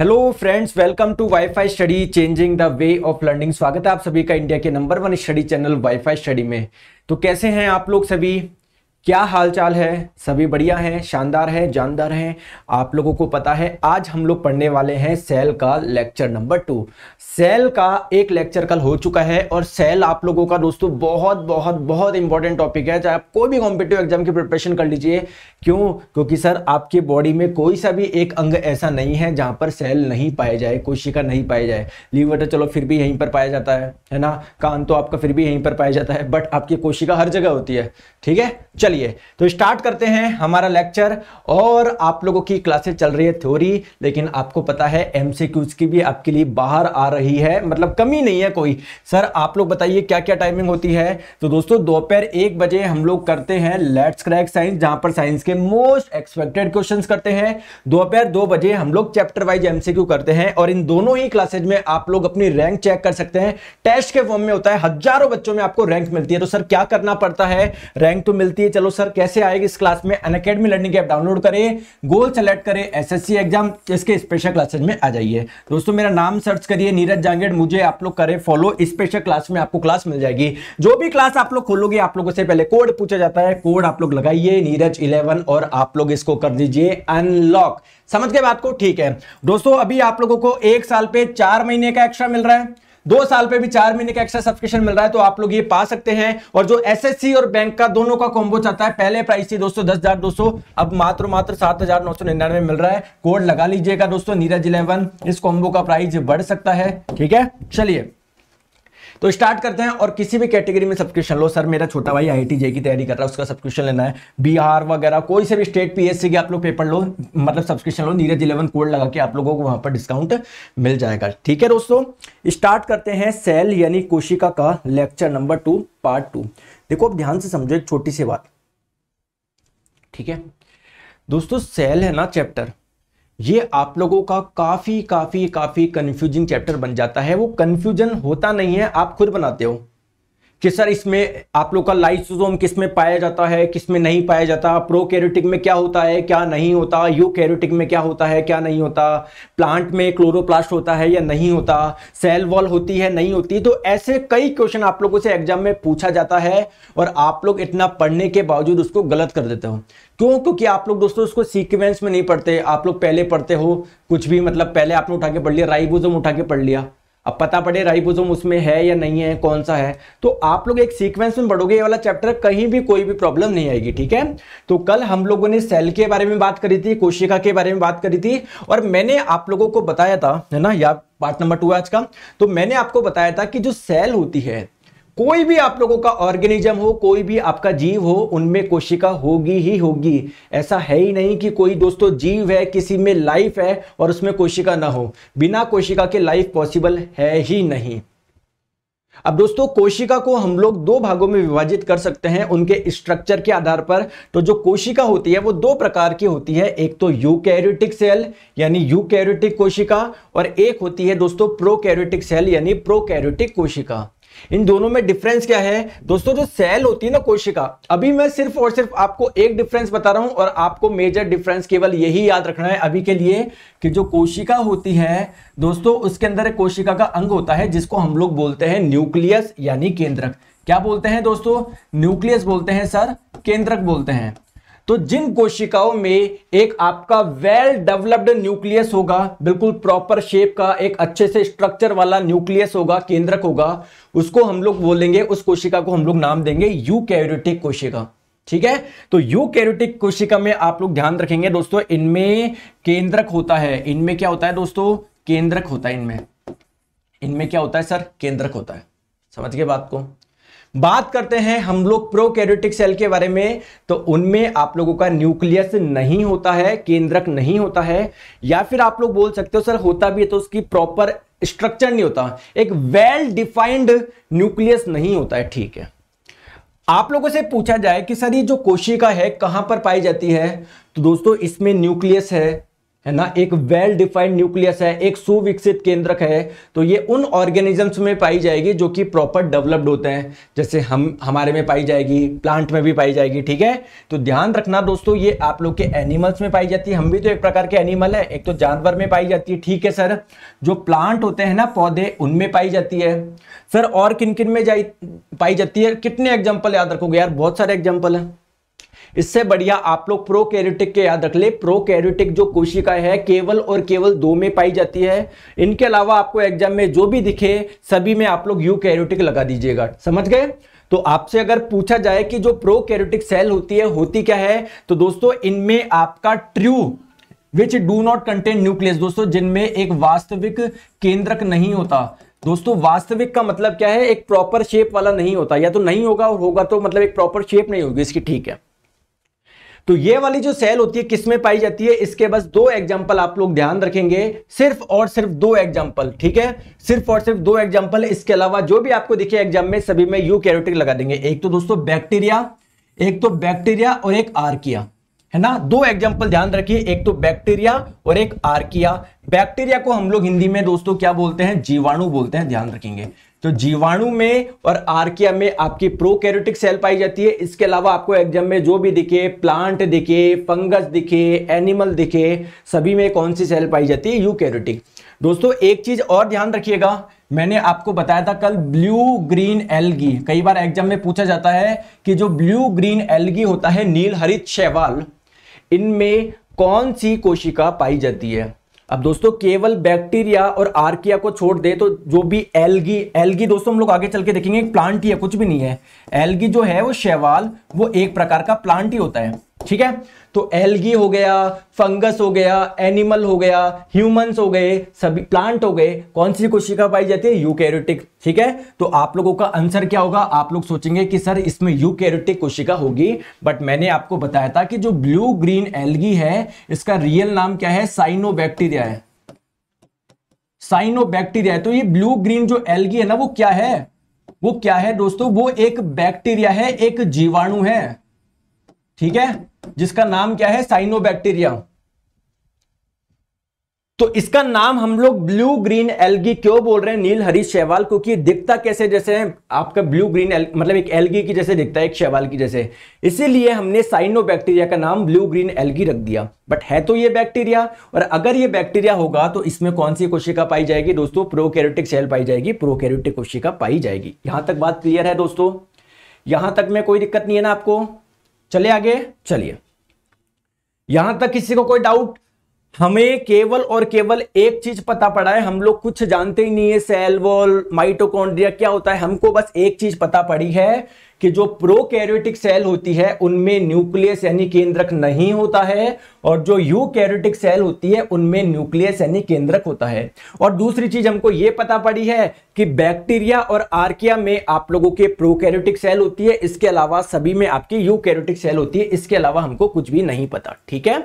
hello friends welcome to WiFi study changing the way of learning स्वागत है आप सभी का इंडिया के number one study channel WiFi study में तो कैसे हैं आप लोग सभी क्या हालचाल है सभी बढ़िया हैं शानदार हैं जानदार हैं आप लोगों को पता है आज हम लोग पढ़ने वाले हैं सेल का लेक्चर नंबर टू सेल का एक लेक्चर कल हो चुका है और सेल आप लोगों का दोस्तों बहुत बहुत बहुत इंपॉर्टेंट टॉपिक है चाहे आप कोई भी कॉम्पिटेटिव एग्जाम की प्रिपरेशन कर लीजिए क्यों क्योंकि सर आपके बॉडी में कोई सा भी एक अंग ऐसा नहीं है जहां पर सेल नहीं पाए जाए कोशिका नहीं पाई जाए लीवर तो चलो फिर भी यहीं पर पाया जाता है है ना कान तो आपका फिर भी यहीं पर पाया जाता है बट आपकी कोशिका हर जगह होती है ठीक है चलिए तो स्टार्ट करते हैं हमारा लेक्चर और आप लोगों की क्लासेस चल रही है थ्योरी लेकिन आपको पता है एम की भी आपके लिए बाहर आ रही है मतलब कमी नहीं है कोई सर आप लोग बताइए क्या क्या टाइमिंग होती है तो दोस्तों दोपहर एक बजे हम लोग करते हैं लेट्स क्रैक साइंस जहाँ पर साइंस के के मोस्ट एक्सपेक्टेड क्वेश्चंस करते हैं दोपहर दो, दो बजे हम लोग चैप्टर वाइज एमसीक्यू करते हैं और इन दोनों ही क्लासेज में आप लोग अपनी रैंक चेक कर सकते हैं टेस्ट के फॉर्म में होता है हजारों बच्चों में आपको रैंक मिलती है तो सर क्या करना पड़ता है रैंक तो मिलती है चलो सर कैसे आएगी इस क्लास में Unacademy learning app download करें गोल सेलेक्ट करें एस एग्जाम इसके स्पेशल क्लासेज में आ जाइए दोस्तों मेरा नाम सर्च करिए नीरज जांगेड़ मुझे आप लोग करें फॉलो स्पेशल क्लास में आपको क्लास मिल जाएगी जो भी क्लास आप लोग खोलोगे आप लोगों से पहले कोड पूछा जाता है कोड आप लोग लगाइए नीरज इलेवन और आप लोग इसको कर दीजिए अनलॉक समझ के बात को ठीक है दोस्तों अभी आप लोगों को एक साल पे चार महीने का एक्स्ट्रा मिल रहा है दो साल पे भी चार महीने का एक्स्ट्रा सब्सक्रिप्शन मिल रहा है तो आप लोग ये पा सकते हैं और जो एसएससी और बैंक का दोनों का कॉम्बो चाहता है पहले प्राइस थी दोस्तों दस हजार दो सौ अब मात्र मात्र सात हजार नौ सौ निन्यानवे मिल रहा है कोड लगा लीजिएगा दोस्तों नीरज इलेवन इस कॉम्बो का प्राइस बढ़ सकता है ठीक है चलिए तो स्टार्ट करते हैं और किसी भी कैटेगरी में सब्सक्रिप्शन लो सर मेरा छोटा भाई आई की तैयारी कर रहा है उसका सब्सक्रिप्शन लेना है बिहार वगैरह कोई से भी स्टेट पीएससी के आप लोग पेपर लो मतलब सब्सक्रिप्शन लो नीरज इलेवन कोड लगा के आप लोगों को वहां पर डिस्काउंट मिल जाएगा ठीक है दोस्तों स्टार्ट करते हैं सेल यानी कोशिका का lecture number two part two देखो आप ध्यान से समझो एक छोटी सी बात ठीक है दोस्तों सेल है ना चैप्टर ये आप लोगों का काफ़ी काफ़ी काफ़ी कंफ्यूजिंग चैप्टर बन जाता है वो कंफ्यूजन होता नहीं है आप खुद बनाते हो कि सर इसमें आप लोग का लाइसोजोम किस में पाया जाता है किस में नहीं पाया जाता प्रो कैरोटिक में क्या होता है क्या नहीं होता यू कैरोटिक में क्या होता है क्या नहीं होता प्लांट में क्लोरोप्लास्ट होता है या नहीं होता सेल वॉल होती है नहीं होती तो ऐसे कई क्वेश्चन आप लोगों से एग्जाम में पूछा जाता है और आप लोग इतना पढ़ने के बावजूद उसको गलत कर देते हो क्यों क्योंकि आप लोग दोस्तों उसको सीक्वेंस में नहीं पढ़ते आप लोग पहले पढ़ते हो कुछ भी मतलब पहले आपने उठा के पढ़ लिया राइबोजोम उठा के पढ़ लिया अब पता पड़े राइबोसोम उसमें है या नहीं है कौन सा है तो आप लोग एक सीक्वेंस में बढ़ोगे ये वाला चैप्टर कहीं भी कोई भी प्रॉब्लम नहीं आएगी ठीक है तो कल हम लोगों ने सेल के बारे में बात करी थी कोशिका के बारे में बात करी थी और मैंने आप लोगों को बताया था है ना या पार्ट नंबर टू आज का तो मैंने आपको बताया था कि जो सेल होती है कोई भी आप लोगों का ऑर्गेनिज्म हो कोई भी आपका जीव हो उनमें कोशिका होगी ही होगी ऐसा है ही नहीं कि कोई दोस्तों जीव है किसी में लाइफ है और उसमें कोशिका ना हो बिना कोशिका के लाइफ पॉसिबल है ही नहीं अब दोस्तों कोशिका को हम लोग दो भागों में विभाजित कर सकते हैं उनके स्ट्रक्चर के आधार पर तो जो कोशिका होती है वो दो प्रकार की होती है एक तो यूकैरियोटिक सेल यानी यूकैरियोटिक कोशिका और एक होती है दोस्तों प्रोकैरियोटिक सेल यानी प्रोकैरियोटिक कोशिका इन दोनों में डिफरेंस क्या है दोस्तों जो सेल होती है ना कोशिका अभी मैं सिर्फ और सिर्फ आपको एक डिफरेंस बता रहा हूं और आपको मेजर डिफरेंस केवल यही याद रखना है अभी के लिए कि जो कोशिका होती है दोस्तों उसके अंदर एक कोशिका का अंग होता है जिसको हम लोग बोलते हैं न्यूक्लियस यानी केंद्रक क्या बोलते हैं दोस्तों न्यूक्लियस बोलते हैं सर केंद्रक बोलते हैं तो जिन कोशिकाओं में एक आपका वेल डेवलप्ड न्यूक्लियस होगा बिल्कुल प्रॉपर शेप का एक अच्छे से स्ट्रक्चर वाला न्यूक्लियस होगा केंद्रक होगा उसको हम लोग बोलेंगे उस कोशिका को हम लोग नाम देंगे यू कोशिका ठीक है तो यू कोशिका में आप लोग ध्यान रखेंगे दोस्तों इनमें केंद्रक होता है इनमें क्या होता है दोस्तों केंद्रक होता है इनमें इनमें क्या होता है सर केंद्रक होता है समझ गए बात को बात करते हैं हम लोग प्रो सेल के बारे में तो उनमें आप लोगों का न्यूक्लियस नहीं होता है केंद्रक नहीं होता है या फिर आप लोग बोल सकते हो सर होता भी है तो उसकी प्रॉपर स्ट्रक्चर नहीं होता एक वेल डिफाइंड न्यूक्लियस नहीं होता है ठीक है आप लोगों से पूछा जाए कि सर ये जो कोशिका है कहां पर पाई जाती है तो दोस्तों इसमें न्यूक्लियस है है ना एक वेल डिफाइंड न्यूक्लियस है एक सुविकसित केंद्रक है तो ये उन ऑर्गेनिजम्स में पाई जाएगी जो कि प्रॉपर डेवलप्ड होते हैं जैसे हम हमारे में पाई जाएगी प्लांट में भी पाई जाएगी ठीक है तो ध्यान रखना दोस्तों ये आप लोग के एनिमल्स में पाई जाती है हम भी तो एक प्रकार के एनिमल है एक तो जानवर में पाई जाती है ठीक है सर जो प्लांट होते हैं ना पौधे उनमें पाई जाती है सर और किन किन में जा पाई जाती है कितने एग्जाम्पल याद रखोगे यार बहुत सारे एग्जाम्पल हैं इससे बढ़िया आप लोग प्रो कैरोटिक के याद रख ले प्रो कैरोटिक जो कोशिका है केवल और केवल दो में पाई जाती है इनके अलावा आपको एग्जाम में जो भी दिखे सभी में आप लोग यू कैरोटिक लगा दीजिएगा समझ गए तो आपसे अगर पूछा जाए कि जो प्रो कैरोटिक सेल होती है होती क्या है तो दोस्तों इनमें आपका true which do not contain nucleus दोस्तों जिनमें एक वास्तविक केंद्रक नहीं होता दोस्तों वास्तविक का मतलब क्या है एक प्रॉपर शेप वाला नहीं होता या तो नहीं होगा और होगा तो मतलब एक प्रॉपर शेप नहीं होगी इसकी ठीक है तो ये वाली जो सेल होती है किसमें पाई जाती है इसके बस दो एग्जाम्पल आप लोग ध्यान रखेंगे सिर्फ और सिर्फ दो एग्जाम्पल ठीक है सिर्फ और सिर्फ दो एग्जाम्पल इसके अलावा जो भी आपको दिखे एग्जाम में सभी में यू कैरोटिक लगा देंगे एक तो दोस्तों बैक्टीरिया एक तो बैक्टीरिया और एक आर्किया है ना दो एग्जाम्पल ध्यान रखिए एक तो बैक्टीरिया और एक आर्किया बैक्टीरिया को हम लोग हिंदी में दोस्तों क्या बोलते हैं जीवाणु बोलते हैं ध्यान रखेंगे तो जीवाणु में और आर्किया में आपकी प्रोकैरियोटिक सेल पाई जाती है इसके अलावा आपको एग्जाम में जो भी दिखे प्लांट दिखे फंगस दिखे एनिमल दिखे सभी में कौन सी सेल पाई जाती है यूकैरियोटिक दोस्तों एक चीज और ध्यान रखिएगा मैंने आपको बताया था कल ब्लू ग्रीन एलगी कई बार एग्जाम में पूछा जाता है कि जो ब्लू ग्रीन एलगी होता है नील हरित शैवाल इनमें कौन सी कोशिका पाई जाती है अब दोस्तों केवल बैक्टीरिया और आर्किया को छोड़ दे तो जो भी एलगी एलगी दोस्तों हम लोग आगे चल के देखेंगे एक प्लांट ही है कुछ भी नहीं है एलगी जो है वो शैवाल वो एक प्रकार का प्लांट ही होता है ठीक है तो एल्गी हो गया फंगस हो गया एनिमल हो गया ह्यूमंस हो गए सभी प्लांट हो गए कौन सी कोशिका पाई जाती है यूकैरियोटिक ठीक है तो आप लोगों का आंसर क्या होगा आप लोग सोचेंगे कि सर इसमें यूकैरियोटिक कोशिका होगी बट मैंने आपको बताया था कि जो ब्लू ग्रीन एल्गी है इसका रियल नाम क्या है साइनो है साइनो है तो ये ब्लू ग्रीन जो एल्गी है ना वो क्या है वो क्या है दोस्तों वो एक बैक्टीरिया है एक जीवाणु है ठीक है जिसका नाम क्या है साइनोबैक्टीरिया तो इसका नाम हम लोग ब्लू ग्रीन एल्गी क्यों बोल रहे हैं नील हरी शैवाल क्योंकि दिखता कैसे जैसे आपका ब्लू ग्रीन एल, मतलब एक एल्गी की जैसे दिखता है एक शैवाल की जैसे इसीलिए हमने साइनोबैक्टीरिया का नाम ब्लू ग्रीन एल्गी रख दिया बट है तो ये बैक्टीरिया और अगर ये बैक्टीरिया होगा तो इसमें कौन सी कोशिका पाई जाएगी दोस्तों प्रोकैरियोटिक सेल पाई जाएगी प्रोकैरियोटिक कोशिका पाई जाएगी यहां तक बात क्लियर है दोस्तों यहां तक में कोई दिक्कत नहीं है ना आपको चले आगे चलिए यहां तक किसी को कोई डाउट हमें केवल और केवल एक चीज पता पड़ा है हम लोग कुछ जानते ही नहीं है सेल वॉल माइटोकॉन्ड्रिया क्या होता है हमको बस एक चीज पता पड़ी है कि जो प्रोकैरियोटिक सेल होती है उनमें न्यूक्लियस यानी केंद्रक नहीं होता है और जो यूकैरियोटिक सेल होती है उनमें न्यूक्लियस यानी केंद्रक होता है और दूसरी चीज हमको ये पता पड़ी है कि बैक्टीरिया और आर्किया में आप लोगों के प्रोकैरियोटिक सेल होती है इसके अलावा सभी में आपकी यूकैरियोटिक सेल होती है इसके अलावा हमको कुछ भी नहीं पता ठीक है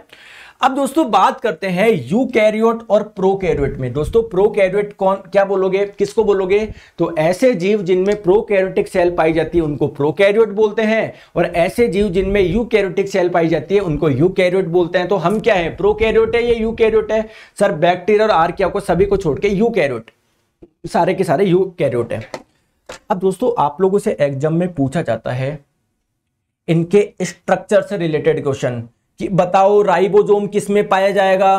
अब दोस्तों बात करते हैं यू कैरियोट और प्रो कैरियोट में दोस्तों प्रो कैरियोट कौन क्या बोलोगे किसको बोलोगे तो ऐसे जीव जिनमें प्रो कैरोटिक सेल पाई जाती है उनको प्रो कैरियोट बोलते हैं और ऐसे जीव जिनमें यू कैरोटिक सेल पाई जाती है उनको यू कैरियोट बोलते हैं तो हम क्या है प्रो कैरियोट है या यू कैरियोट है सर बैक्टीरिया और आर्किया को सभी को छोड़ के यू कैरियोट सारे के सारे यू कैरियोट है अब दोस्तों आप लोगों से एग्जाम में पूछा जाता है इनके स्ट्रक्चर से रिलेटेड क्वेश्चन कि बताओ राइबोजोम किस में पाया जाएगा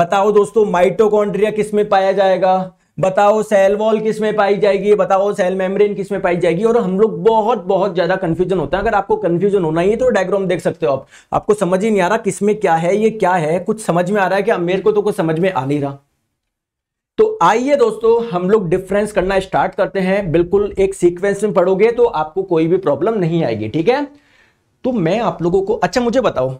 बताओ दोस्तों माइटोकॉन्ड्रिया किस में पाया जाएगा बताओ सेल वॉल किस में पाई जाएगी बताओ सेल मेम्ब्रेन किस में पाई जाएगी और हम लोग बहुत बहुत ज्यादा कंफ्यूजन होता है अगर आपको कंफ्यूजन होना ही है तो डायग्राम देख सकते हो आप आपको समझ ही नहीं आ रहा किस में क्या है ये क्या है कुछ समझ में आ रहा है क्या मेरे को तो कुछ समझ में आ नहीं रहा तो आइए दोस्तों हम लोग डिफरेंस करना स्टार्ट करते हैं बिल्कुल एक सीक्वेंस में पढ़ोगे तो आपको कोई भी प्रॉब्लम नहीं आएगी ठीक है तो मैं आप लोगों को अच्छा मुझे बताओ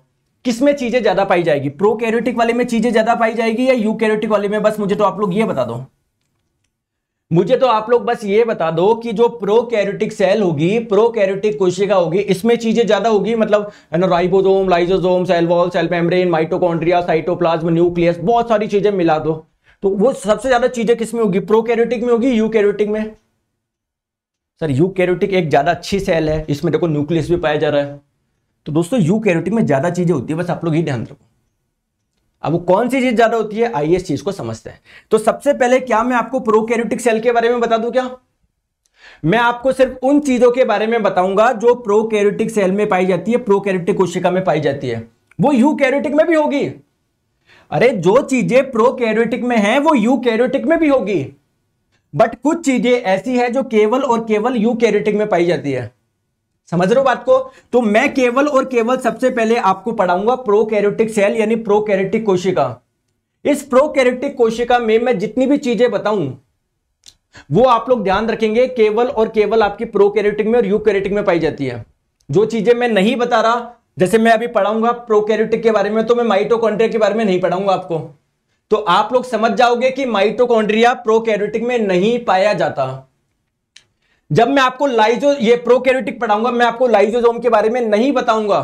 किसमें चीजें ज्यादा पाई जाएगी प्रो कैरोटिक वाले में चीजें ज्यादा पाई जाएगी या यू कैरोटिक वाले में बस मुझे तो आप लोग ये बता दो मुझे तो आप लोग बस ये बता दो कि जो प्रो कैरोटिक सेल होगी प्रो कैरोटिक कोशिका होगी इसमें चीजें ज्यादा होगी मतलब राइबोसोम ना cell wall cell membrane mitochondria cytoplasm nucleus बहुत सारी चीजें मिला दो तो वो सबसे ज्यादा चीजें किसमें होगी प्रो कैरोटिक में होगी यू कैरोटिक में सर यू कैरोटिक एक ज्यादा अच्छी सेल है इसमें देखो न्यूक्लियस भी पाया जा रहा है तो दोस्तों यू कैरोटीन में ज़्यादा चीज़ें होती है बस आप लोग ही ध्यान रखो अब वो कौन सी चीज़ ज़्यादा होती है आइए इस चीज़ को समझते हैं तो सबसे पहले क्या मैं आपको प्रो कैरोटिक सेल के बारे में बता दू क्या मैं आपको सिर्फ उन चीज़ों के बारे में बताऊंगा जो प्रो कैरोटिक सेल में पाई जाती है प्रो कैरोटिक कोशिका में पाई जाती है वो यू कैरोटिक में भी होगी अरे जो चीज़ें प्रो कैरोटिक में है वो यू कैरोटिक में भी होगी बट कुछ चीज़ें ऐसी है जो केवल और केवल यू कैरोटिक में पाई जाती है समझ रहे हो बात को तो मैं केवल और केवल सबसे पहले आपको पढ़ाऊंगा प्रोकैरियोटिक सेल यानी प्रोकैरियोटिक कोशिका इस प्रोकैरियोटिक कोशिका में मैं जितनी भी चीजें बताऊं वो आप लोग ध्यान रखेंगे केवल और केवल आपकी प्रोकैरियोटिक में और यूकैरियोटिक में पाई जाती है जो चीजें मैं नहीं बता रहा जैसे मैं अभी पढ़ाऊंगा प्रोकैरियोटिक के बारे में तो मैं माइटोकॉन्ड्रिया के बारे में नहीं पढ़ाऊंगा आपको तो आप लोग समझ जाओगे कि माइटोकॉन्ड्रिया प्रोकैरियोटिक में नहीं पाया जाता जब मैं आपको लाइजो ये प्रोकैरियोटिक पढ़ाऊंगा मैं आपको लाइजोजोम के बारे में नहीं बताऊंगा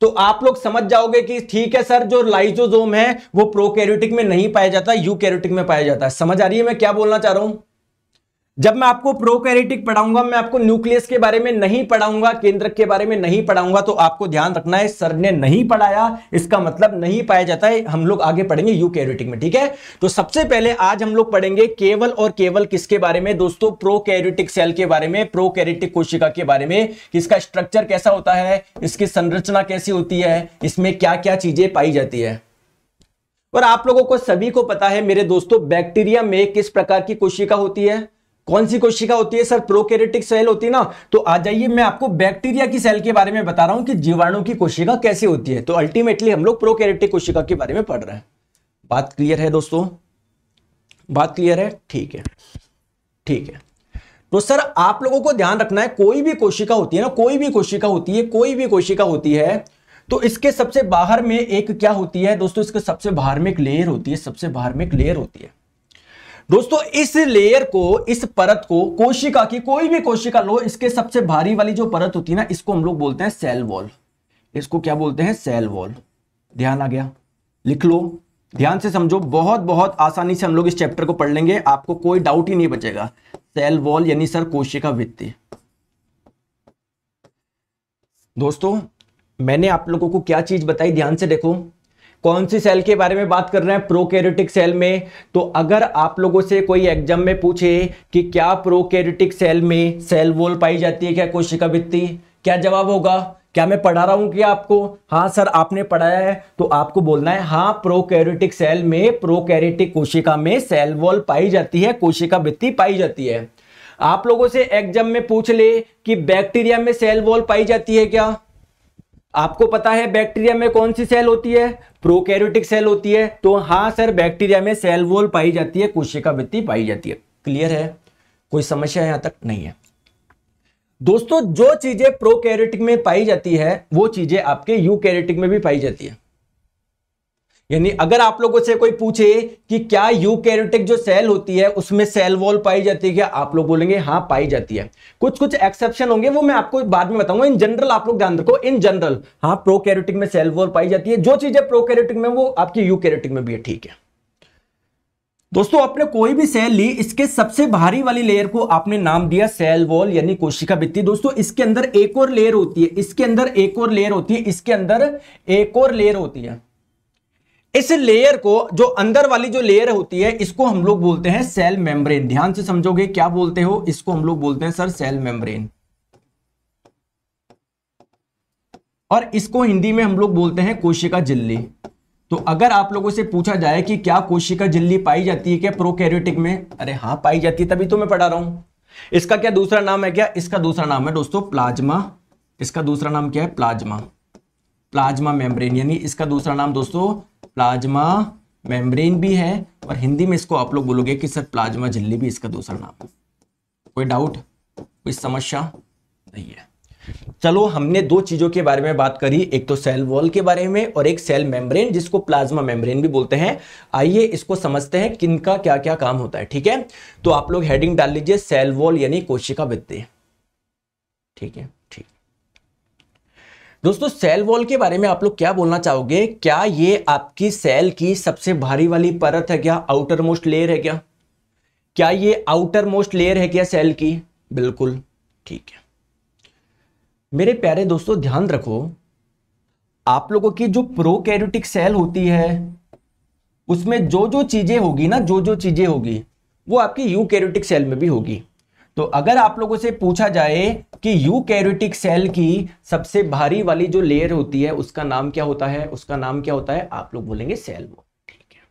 तो आप लोग समझ जाओगे कि ठीक है सर जो लाइजोजोम है वो प्रोकैरियोटिक में नहीं पाया जाता यूकैरियोटिक में पाया जाता है समझ आ रही है मैं क्या बोलना चाह रहा हूं जब मैं आपको प्रोकैरियोटिक पढ़ाऊंगा मैं आपको न्यूक्लियस के बारे में नहीं पढ़ाऊंगा केंद्रक के बारे में नहीं पढ़ाऊंगा तो आपको ध्यान रखना है सर ने नहीं पढ़ाया इसका मतलब नहीं पाया जाता है हम लोग आगे पढ़ेंगे यूकैरियोटिक में ठीक है तो सबसे पहले आज हम लोग पढ़ेंगे केवल और केवल किसके बारे में दोस्तों प्रोकैरियोटिक सेल के बारे में प्रोकैरियोटिक कोशिका के बारे में इसका स्ट्रक्चर कैसा होता है इसकी संरचना कैसी होती है इसमें क्या क्या चीजें पाई जाती है और आप लोगों को सभी को पता है मेरे दोस्तों बैक्टीरिया में किस प्रकार की कोशिका होती है कौन सी कोशिका होती है सर प्रोकैरियोटिक सेल होती है ना तो आ जाइए मैं आपको बैक्टीरिया की सेल के बारे में बता रहा हूं कि जीवाणु की कोशिका कैसी होती है तो अल्टीमेटली हम लोग प्रोकैरियोटिक कोशिका के बारे में पढ़ रहे हैं बात क्लियर है दोस्तों बात क्लियर है ठीक है ठीक है तो सर आप लोगों को ध्यान रखना है कोई भी कोशिका होती है ना कोई भी कोशिका होती है कोई भी कोशिका होती है तो इसके सबसे बाहर में एक क्या होती है दोस्तों इसके सबसे बाहर में एक लेयर होती है सबसे बाहर में एक लेयर होती है दोस्तों इस लेयर को इस परत को कोशिका की कोई भी कोशिका लो इसके सबसे भारी वाली जो परत होती है ना इसको हम लोग बोलते हैं सेल वॉल इसको क्या बोलते हैं सेल वॉल ध्यान आ गया लिख लो ध्यान से समझो बहुत बहुत आसानी से हम लोग इस चैप्टर को पढ़ लेंगे आपको कोई डाउट ही नहीं बचेगा सेल वॉल यानी सर कोशिका वित्तीय दोस्तों मैंने आप लोगों को क्या चीज बताई ध्यान से देखो कौन सी सेल के बारे में बात कर रहे हैं प्रोकैरियोटिक सेल में तो अगर आप लोगों से कोई एग्जाम में पूछे कि क्या प्रोकैरियोटिक सेल में सेल वॉल पाई जाती है क्या कोशिका भित्ति क्या जवाब होगा क्या मैं पढ़ा रहा हूं कि आपको हाँ सर आपने पढ़ाया है तो आपको बोलना है हाँ प्रोकैरियोटिक सेल में प्रोकैरियोटिक कोशिका में सेल वॉल पाई जाती है कोशिका भित्ति पाई जाती है आप लोगों से एग्जाम में पूछ ले कि बैक्टीरिया में सेल वॉल पाई जाती है क्या आपको पता है बैक्टीरिया में कौन सी सेल होती है प्रोकैरियोटिक सेल होती है तो हाँ सर बैक्टीरिया में सेल वोल पाई जाती है कोशिका वृत्ति पाई जाती है क्लियर है कोई समस्या यहां तक नहीं है दोस्तों जो चीजें प्रोकैरियोटिक में पाई जाती है वो चीजें आपके यूकैरियोटिक में भी पाई जाती है यानी अगर आप लोगों से कोई पूछे कि क्या यूकैरियोटिक जो सेल होती है उसमें सेल वॉल पाई जाती है क्या आप लोग बोलेंगे हाँ पाई जाती है कुछ कुछ एक्सेप्शन होंगे वो मैं आपको बाद में बताऊंगा इन जनरल आप लोग ध्यान रखो इन जनरल हाँ प्रोकैरियोटिक में सेल वॉल पाई जाती है जो चीजें प्रोकैरियोटिक में वो आपकी यूकैरियोटिक में भी है ठीक है दोस्तों आपने कोई भी सेल ली इसके सबसे भारी वाली लेयर को आपने नाम दिया सेल वॉल यानी कोशिका भित्ति दोस्तों इसके अंदर एक और लेयर होती है इसके अंदर एक और लेयर होती है इसके अंदर एक और लेयर होती है इस लेयर को जो अंदर वाली जो लेयर होती है इसको हम लोग बोलते हैं सेल मेम्ब्रेन ध्यान से समझोगे क्या बोलते हो इसको हम लोग बोलते हैं सर सेल मेम्ब्रेन और इसको हिंदी में हम लोग बोलते हैं कोशिका झिल्ली तो अगर आप लोगों से पूछा जाए कि क्या कोशिका झिल्ली पाई जाती है क्या प्रोकैरियोटिक में अरे हाँ पाई जाती है तभी तो मैं पढ़ा रहा हूं इसका क्या दूसरा नाम है क्या इसका दूसरा नाम है दोस्तों प्लाज्मा इसका दूसरा नाम क्या है प्लाज्मा प्लाज्मा मेम्ब्रेन यानी इसका दूसरा नाम दोस्तों प्लाज्मा मेम्ब्रेन भी है और हिंदी में इसको आप लोग बोलोगे कि सर प्लाज्मा झिल्ली भी इसका दूसरा नाम है कोई डाउट कोई समस्या नहीं है चलो हमने दो चीजों के बारे में बात करी एक तो सेल वॉल के बारे में और एक सेल मेम्ब्रेन जिसको प्लाज्मा मेम्ब्रेन भी बोलते हैं आइए इसको समझते हैं किनका क्या क्या काम होता है ठीक है तो आप लोग हेडिंग डाल लीजिए सेल वॉल यानी कोशिका भित्ति ठीक है दोस्तों सेल वॉल के बारे में आप लोग क्या बोलना चाहोगे क्या ये आपकी सेल की सबसे भारी वाली परत है क्या आउटर मोस्ट लेयर है क्या क्या ये आउटर मोस्ट लेयर है क्या सेल की बिल्कुल ठीक है मेरे प्यारे दोस्तों ध्यान रखो आप लोगों की जो प्रोकैरियोटिक सेल होती है उसमें जो जो चीजें होगी ना जो जो चीजें होगी वो आपकी यू सेल में भी होगी तो अगर आप लोगों से पूछा जाए कि यू यूकैरियोटिक सेल की सबसे भारी वाली जो लेयर होती है उसका नाम क्या होता है उसका नाम क्या होता है आप लोग बोलेंगे सेल वो ठीक है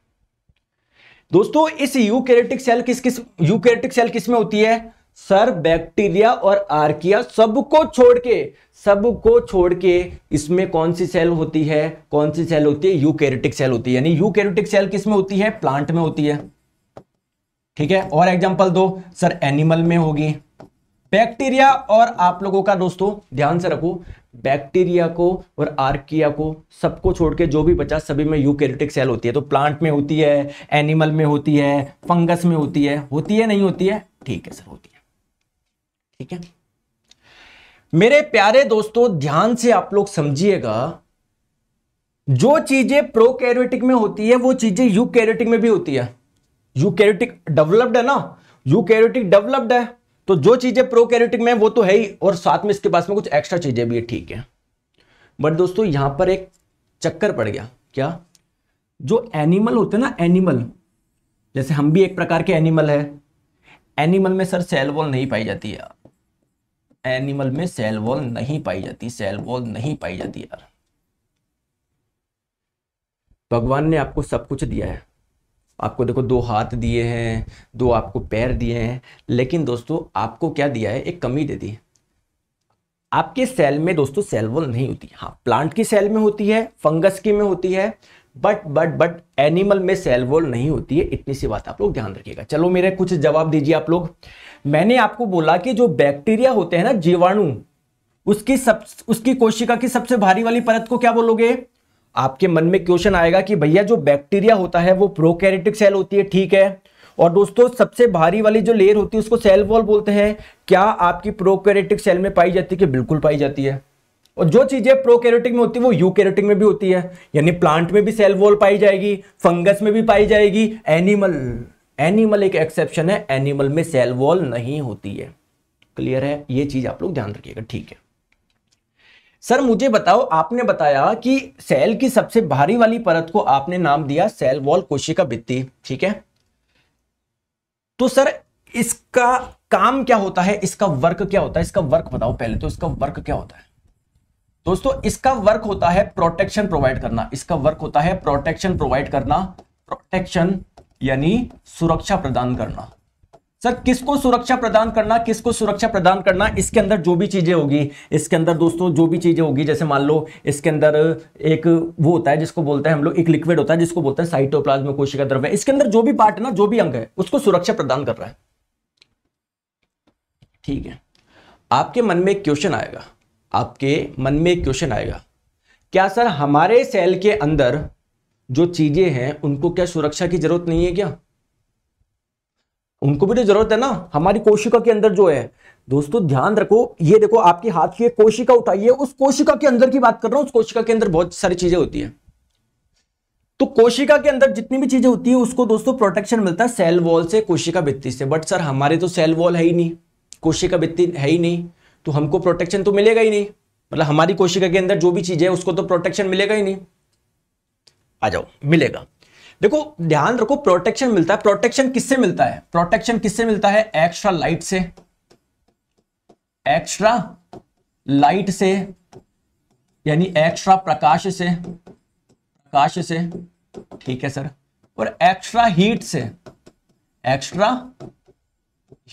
दोस्तों इस यू यूकैरियोटिक सेल किस किस यू यूकैरियोटिक सेल किस में होती है सर बैक्टीरिया और आर्किया सबको छोड़ के सबको छोड़ के इसमें कौन सी सेल होती है कौन सी सेल होती है यूकैरियोटिक सेल होती है यानी यूकैरियोटिक सेल किस में होती है प्लांट में होती है ठीक है और एग्जाम्पल दो सर एनिमल में होगी बैक्टीरिया और आप लोगों का दोस्तों ध्यान से रखो बैक्टीरिया को और आर्किया को सबको छोड़ के जो भी बचा सभी में यूकैरियोटिक सेल होती है तो प्लांट में होती है एनिमल में होती है फंगस में होती है होती है नहीं होती है ठीक है सर होती है ठीक है मेरे प्यारे दोस्तों ध्यान से आप लोग समझिएगा जो चीजें प्रोकैरियोटिक में होती है वो चीजें यूकैरियोटिक में भी होती है यूकैरियोटिक डेवलप्ड है ना यूकैरियोटिक डेवलप्ड है तो जो चीजें प्रोकैरियोटिक में वो तो है ही और साथ में इसके पास में कुछ एक्स्ट्रा चीजें भी है ठीक है बट दोस्तों यहां पर एक चक्कर पड़ गया क्या जो एनिमल होते हैं ना एनिमल जैसे हम भी एक प्रकार के एनिमल है एनिमल में सर सेल वॉल नहीं पाई जाती यार एनिमल में सेल वॉल नहीं पाई जाती सेल वॉल नहीं पाई जाती यार भगवान ने आपको सब कुछ दिया है आपको देखो दो हाथ दिए हैं दो आपको पैर दिए हैं लेकिन दोस्तों आपको क्या दिया है एक कमी दे दी है आपके सेल में दोस्तों सेल वॉल नहीं होती हाँ प्लांट की सेल में होती है फंगस की में होती है बट बट बट एनिमल में सेल वॉल नहीं होती है इतनी सी बात आप लोग ध्यान रखिएगा चलो मेरे कुछ जवाब दीजिए आप लोग मैंने आपको बोला कि जो बैक्टीरिया होते हैं ना जीवाणु उसकी सब उसकी कोशिका की सबसे भारी वाली परत को क्या बोलोगे आपके मन में क्वेश्चन आएगा कि भैया जो बैक्टीरिया होता है वो प्रोकैरियोटिक सेल होती है ठीक है और दोस्तों सबसे भारी वाली जो लेयर होती है उसको सेल वॉल बोलते हैं क्या आपकी प्रोकैरियोटिक सेल में पाई जाती है कि बिल्कुल पाई जाती है और जो चीज़ें प्रोकैरियोटिक में होती है वो यूकैरियोटिक में भी होती है यानी प्लांट में भी सेल वॉल पाई जाएगी फंगस में भी पाई जाएगी एनिमल एनिमल एक एक्सेप्शन है एनिमल में सेल वॉल नहीं होती है क्लियर है ये चीज़ आप लोग ध्यान रखिएगा ठीक है सर मुझे बताओ आपने बताया कि सेल की सबसे भारी वाली परत को आपने नाम दिया सेल वॉल कोशिका बित्ती ठीक है तो सर इसका काम क्या होता है इसका वर्क क्या होता है इसका वर्क बताओ पहले तो इसका वर्क क्या होता है दोस्तों इसका वर्क होता है प्रोटेक्शन प्रोवाइड करना इसका वर्क होता है प्रोटेक्शन प्रोवाइड करना प्रोटेक्शन यानी सुरक्षा प्रदान करना सर किसको सुरक्षा प्रदान करना किसको सुरक्षा प्रदान करना इसके अंदर जो भी चीज़ें होगी इसके अंदर दोस्तों जो भी चीज़ें होगी जैसे मान लो इसके अंदर एक वो होता है जिसको बोलते हैं हम लोग एक लिक्विड होता है जिसको बोलते हैं साइटोप्लाज्म कोशिका द्रव्य इसके अंदर जो भी पार्ट है ना जो भी अंग है उसको सुरक्षा प्रदान कर रहा है ठीक है आपके मन में एक क्वेश्चन आएगा आपके मन में एक क्वेश्चन आएगा क्या सर हमारे सेल के अंदर जो चीज़ें हैं उनको क्या सुरक्षा की जरूरत नहीं है क्या उनको भी तो जरूरत है ना हमारी कोशिका के अंदर जो है दोस्तों ध्यान रखो ये देखो आपके हाथ की कोशिका उठाइए उस कोशिका के अंदर की बात कर रहा हूं उस कोशिका के अंदर बहुत सारी चीजें होती है तो कोशिका के अंदर जितनी भी चीजें होती है उसको दोस्तों प्रोटेक्शन मिलता है सेल वॉल से कोशिका भित्ति से बट सर हमारे तो सेल वॉल है ही नहीं कोशिका भित्ति है ही नहीं तो हमको प्रोटेक्शन तो मिलेगा ही नहीं मतलब हमारी कोशिका के अंदर जो भी चीज है उसको तो प्रोटेक्शन मिलेगा ही नहीं आ जाओ मिलेगा देखो ध्यान रखो प्रोटेक्शन मिलता है प्रोटेक्शन किससे मिलता है प्रोटेक्शन किससे मिलता है एक्स्ट्रा लाइट से एक्स्ट्रा लाइट से यानी एक्स्ट्रा प्रकाश से प्रकाश से ठीक है सर और एक्स्ट्रा हीट से एक्स्ट्रा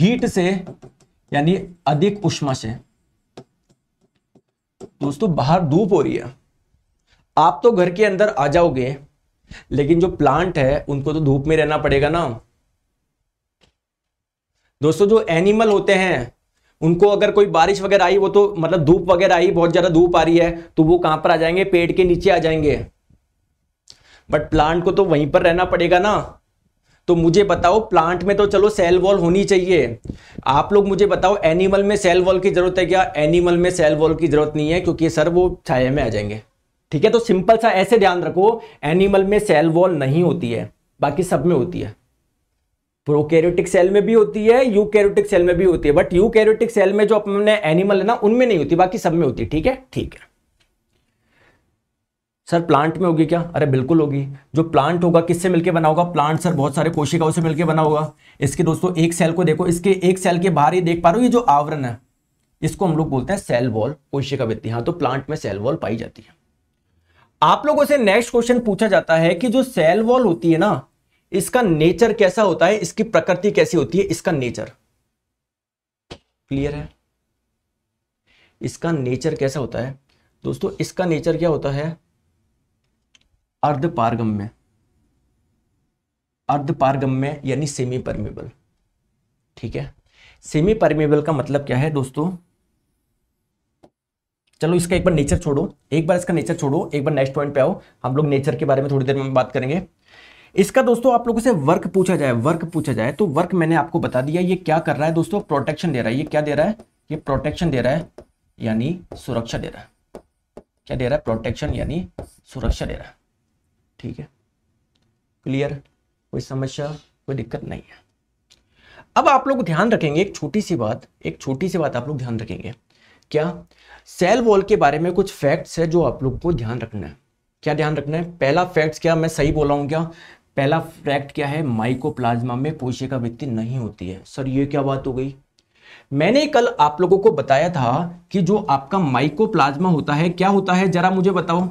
हीट से यानी अधिक उष्मा से दोस्तों बाहर धूप हो रही है आप तो घर के अंदर आ जाओगे लेकिन जो प्लांट है उनको तो धूप में रहना पड़ेगा ना दोस्तों जो एनिमल होते हैं उनको अगर कोई बारिश वगैरह आई वो तो मतलब धूप वगैरह आई बहुत ज़्यादा धूप आ रही है तो वो कहां पर आ जाएंगे पेड़ के नीचे आ जाएंगे बट प्लांट को तो वहीं पर रहना पड़ेगा ना तो मुझे बताओ प्लांट में तो चलो सेल वॉल होनी चाहिए आप लोग मुझे बताओ एनिमल में सेल वॉल की जरूरत है क्या एनिमल में सेल वॉल की जरूरत नहीं है क्योंकि सर वो छाया में आ जाएंगे ठीक है तो सिंपल सा ऐसे ध्यान रखो एनिमल में सेल वॉल नहीं होती है बाकी सब में होती है प्रोकैरियोटिक सेल में भी होती है यूकैरियोटिक सेल में भी होती है बट यूकैरियोटिक सेल में जो अपने एनिमल है ना उनमें नहीं होती बाकी सब में होती है ठीक है ठीक है सर प्लांट में होगी क्या अरे बिल्कुल होगी जो प्लांट होगा किससे मिलकर बना होगा प्लांट सर बहुत सारे कोशिकाओं से मिलकर बना होगा इसके दोस्तों एक सेल को देखो इसके एक सेल के बाहर ही देख पा रहे हो ये जो आवरण है इसको हम लोग बोलते हैं सेल वॉल कोशिका वित्ती हाँ तो प्लांट में सेल वॉल पाई जाती है आप लोगों से नेक्स्ट क्वेश्चन पूछा जाता है कि जो सेल वॉल होती है ना इसका नेचर कैसा होता है इसकी प्रकृति कैसी होती है इसका नेचर क्लियर है इसका नेचर कैसा होता है दोस्तों इसका नेचर क्या होता है अर्ध पारगम्य अर्ध पारगम्य यानी सेमी परमेबल ठीक है सेमी परमेबल का मतलब क्या है दोस्तों चलो इसका एक बार नेचर छोड़ो एक बार इसका नेचर छोड़ो एक बार नेक्स्ट पॉइंट पे आओ हम लोग नेचर के बारे में थोड़ी देर में बात करेंगे इसका दोस्तों आप लोगों से वर्क पूछा जाए वर्क पूछा जाए तो वर्क मैंने आपको बता दिया ये क्या कर रहा है दोस्तों प्रोटेक्शन दे रहा है ये क्या दे रहा है ये प्रोटेक्शन दे रहा है यानी सुरक्षा दे रहा है क्या दे रहा है प्रोटेक्शन यानी सुरक्षा दे रहा है ठीक है क्लियर कोई समस्या कोई दिक्कत नहीं है अब आप लोग ध्यान रखेंगे एक छोटी सी बात एक छोटी सी बात आप लोग ध्यान रखेंगे क्या सेल वॉल के बारे में कुछ फैक्ट्स है जो आप लोग को ध्यान रखना है क्या ध्यान रखना है पहला फैक्ट्स क्या मैं सही बोला हूँ क्या पहला फैक्ट क्या है माइकोप्लाज्मा में पोषे का वृत्ति नहीं होती है सर ये क्या बात हो गई मैंने कल आप लोगों को बताया था कि जो आपका माइकोप्लाज्मा होता है क्या होता है जरा मुझे बताओ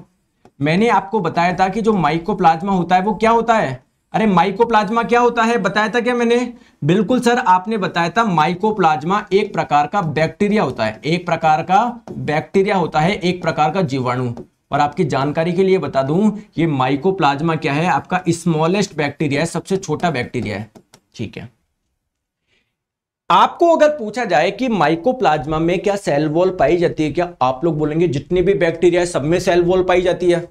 मैंने आपको बताया था कि जो माइकोप्लाज्मा होता है वो क्या होता है अरे माइकोप्लाज्मा क्या होता है बताया था क्या मैंने बिल्कुल सर आपने बताया था माइकोप्लाज्मा एक प्रकार का बैक्टीरिया होता है एक प्रकार का बैक्टीरिया होता है एक प्रकार का जीवाणु और आपकी जानकारी के लिए बता दूं ये माइकोप्लाज्मा क्या है आपका स्मॉलेस्ट बैक्टीरिया है सबसे छोटा बैक्टीरिया है ठीक है आपको अगर पूछा जाए कि माइकोप्लाज्मा में क्या सेल वॉल पाई जाती है क्या आप लोग बोलेंगे जितनी भी बैक्टीरिया है सब में सेल वॉल पाई जाती है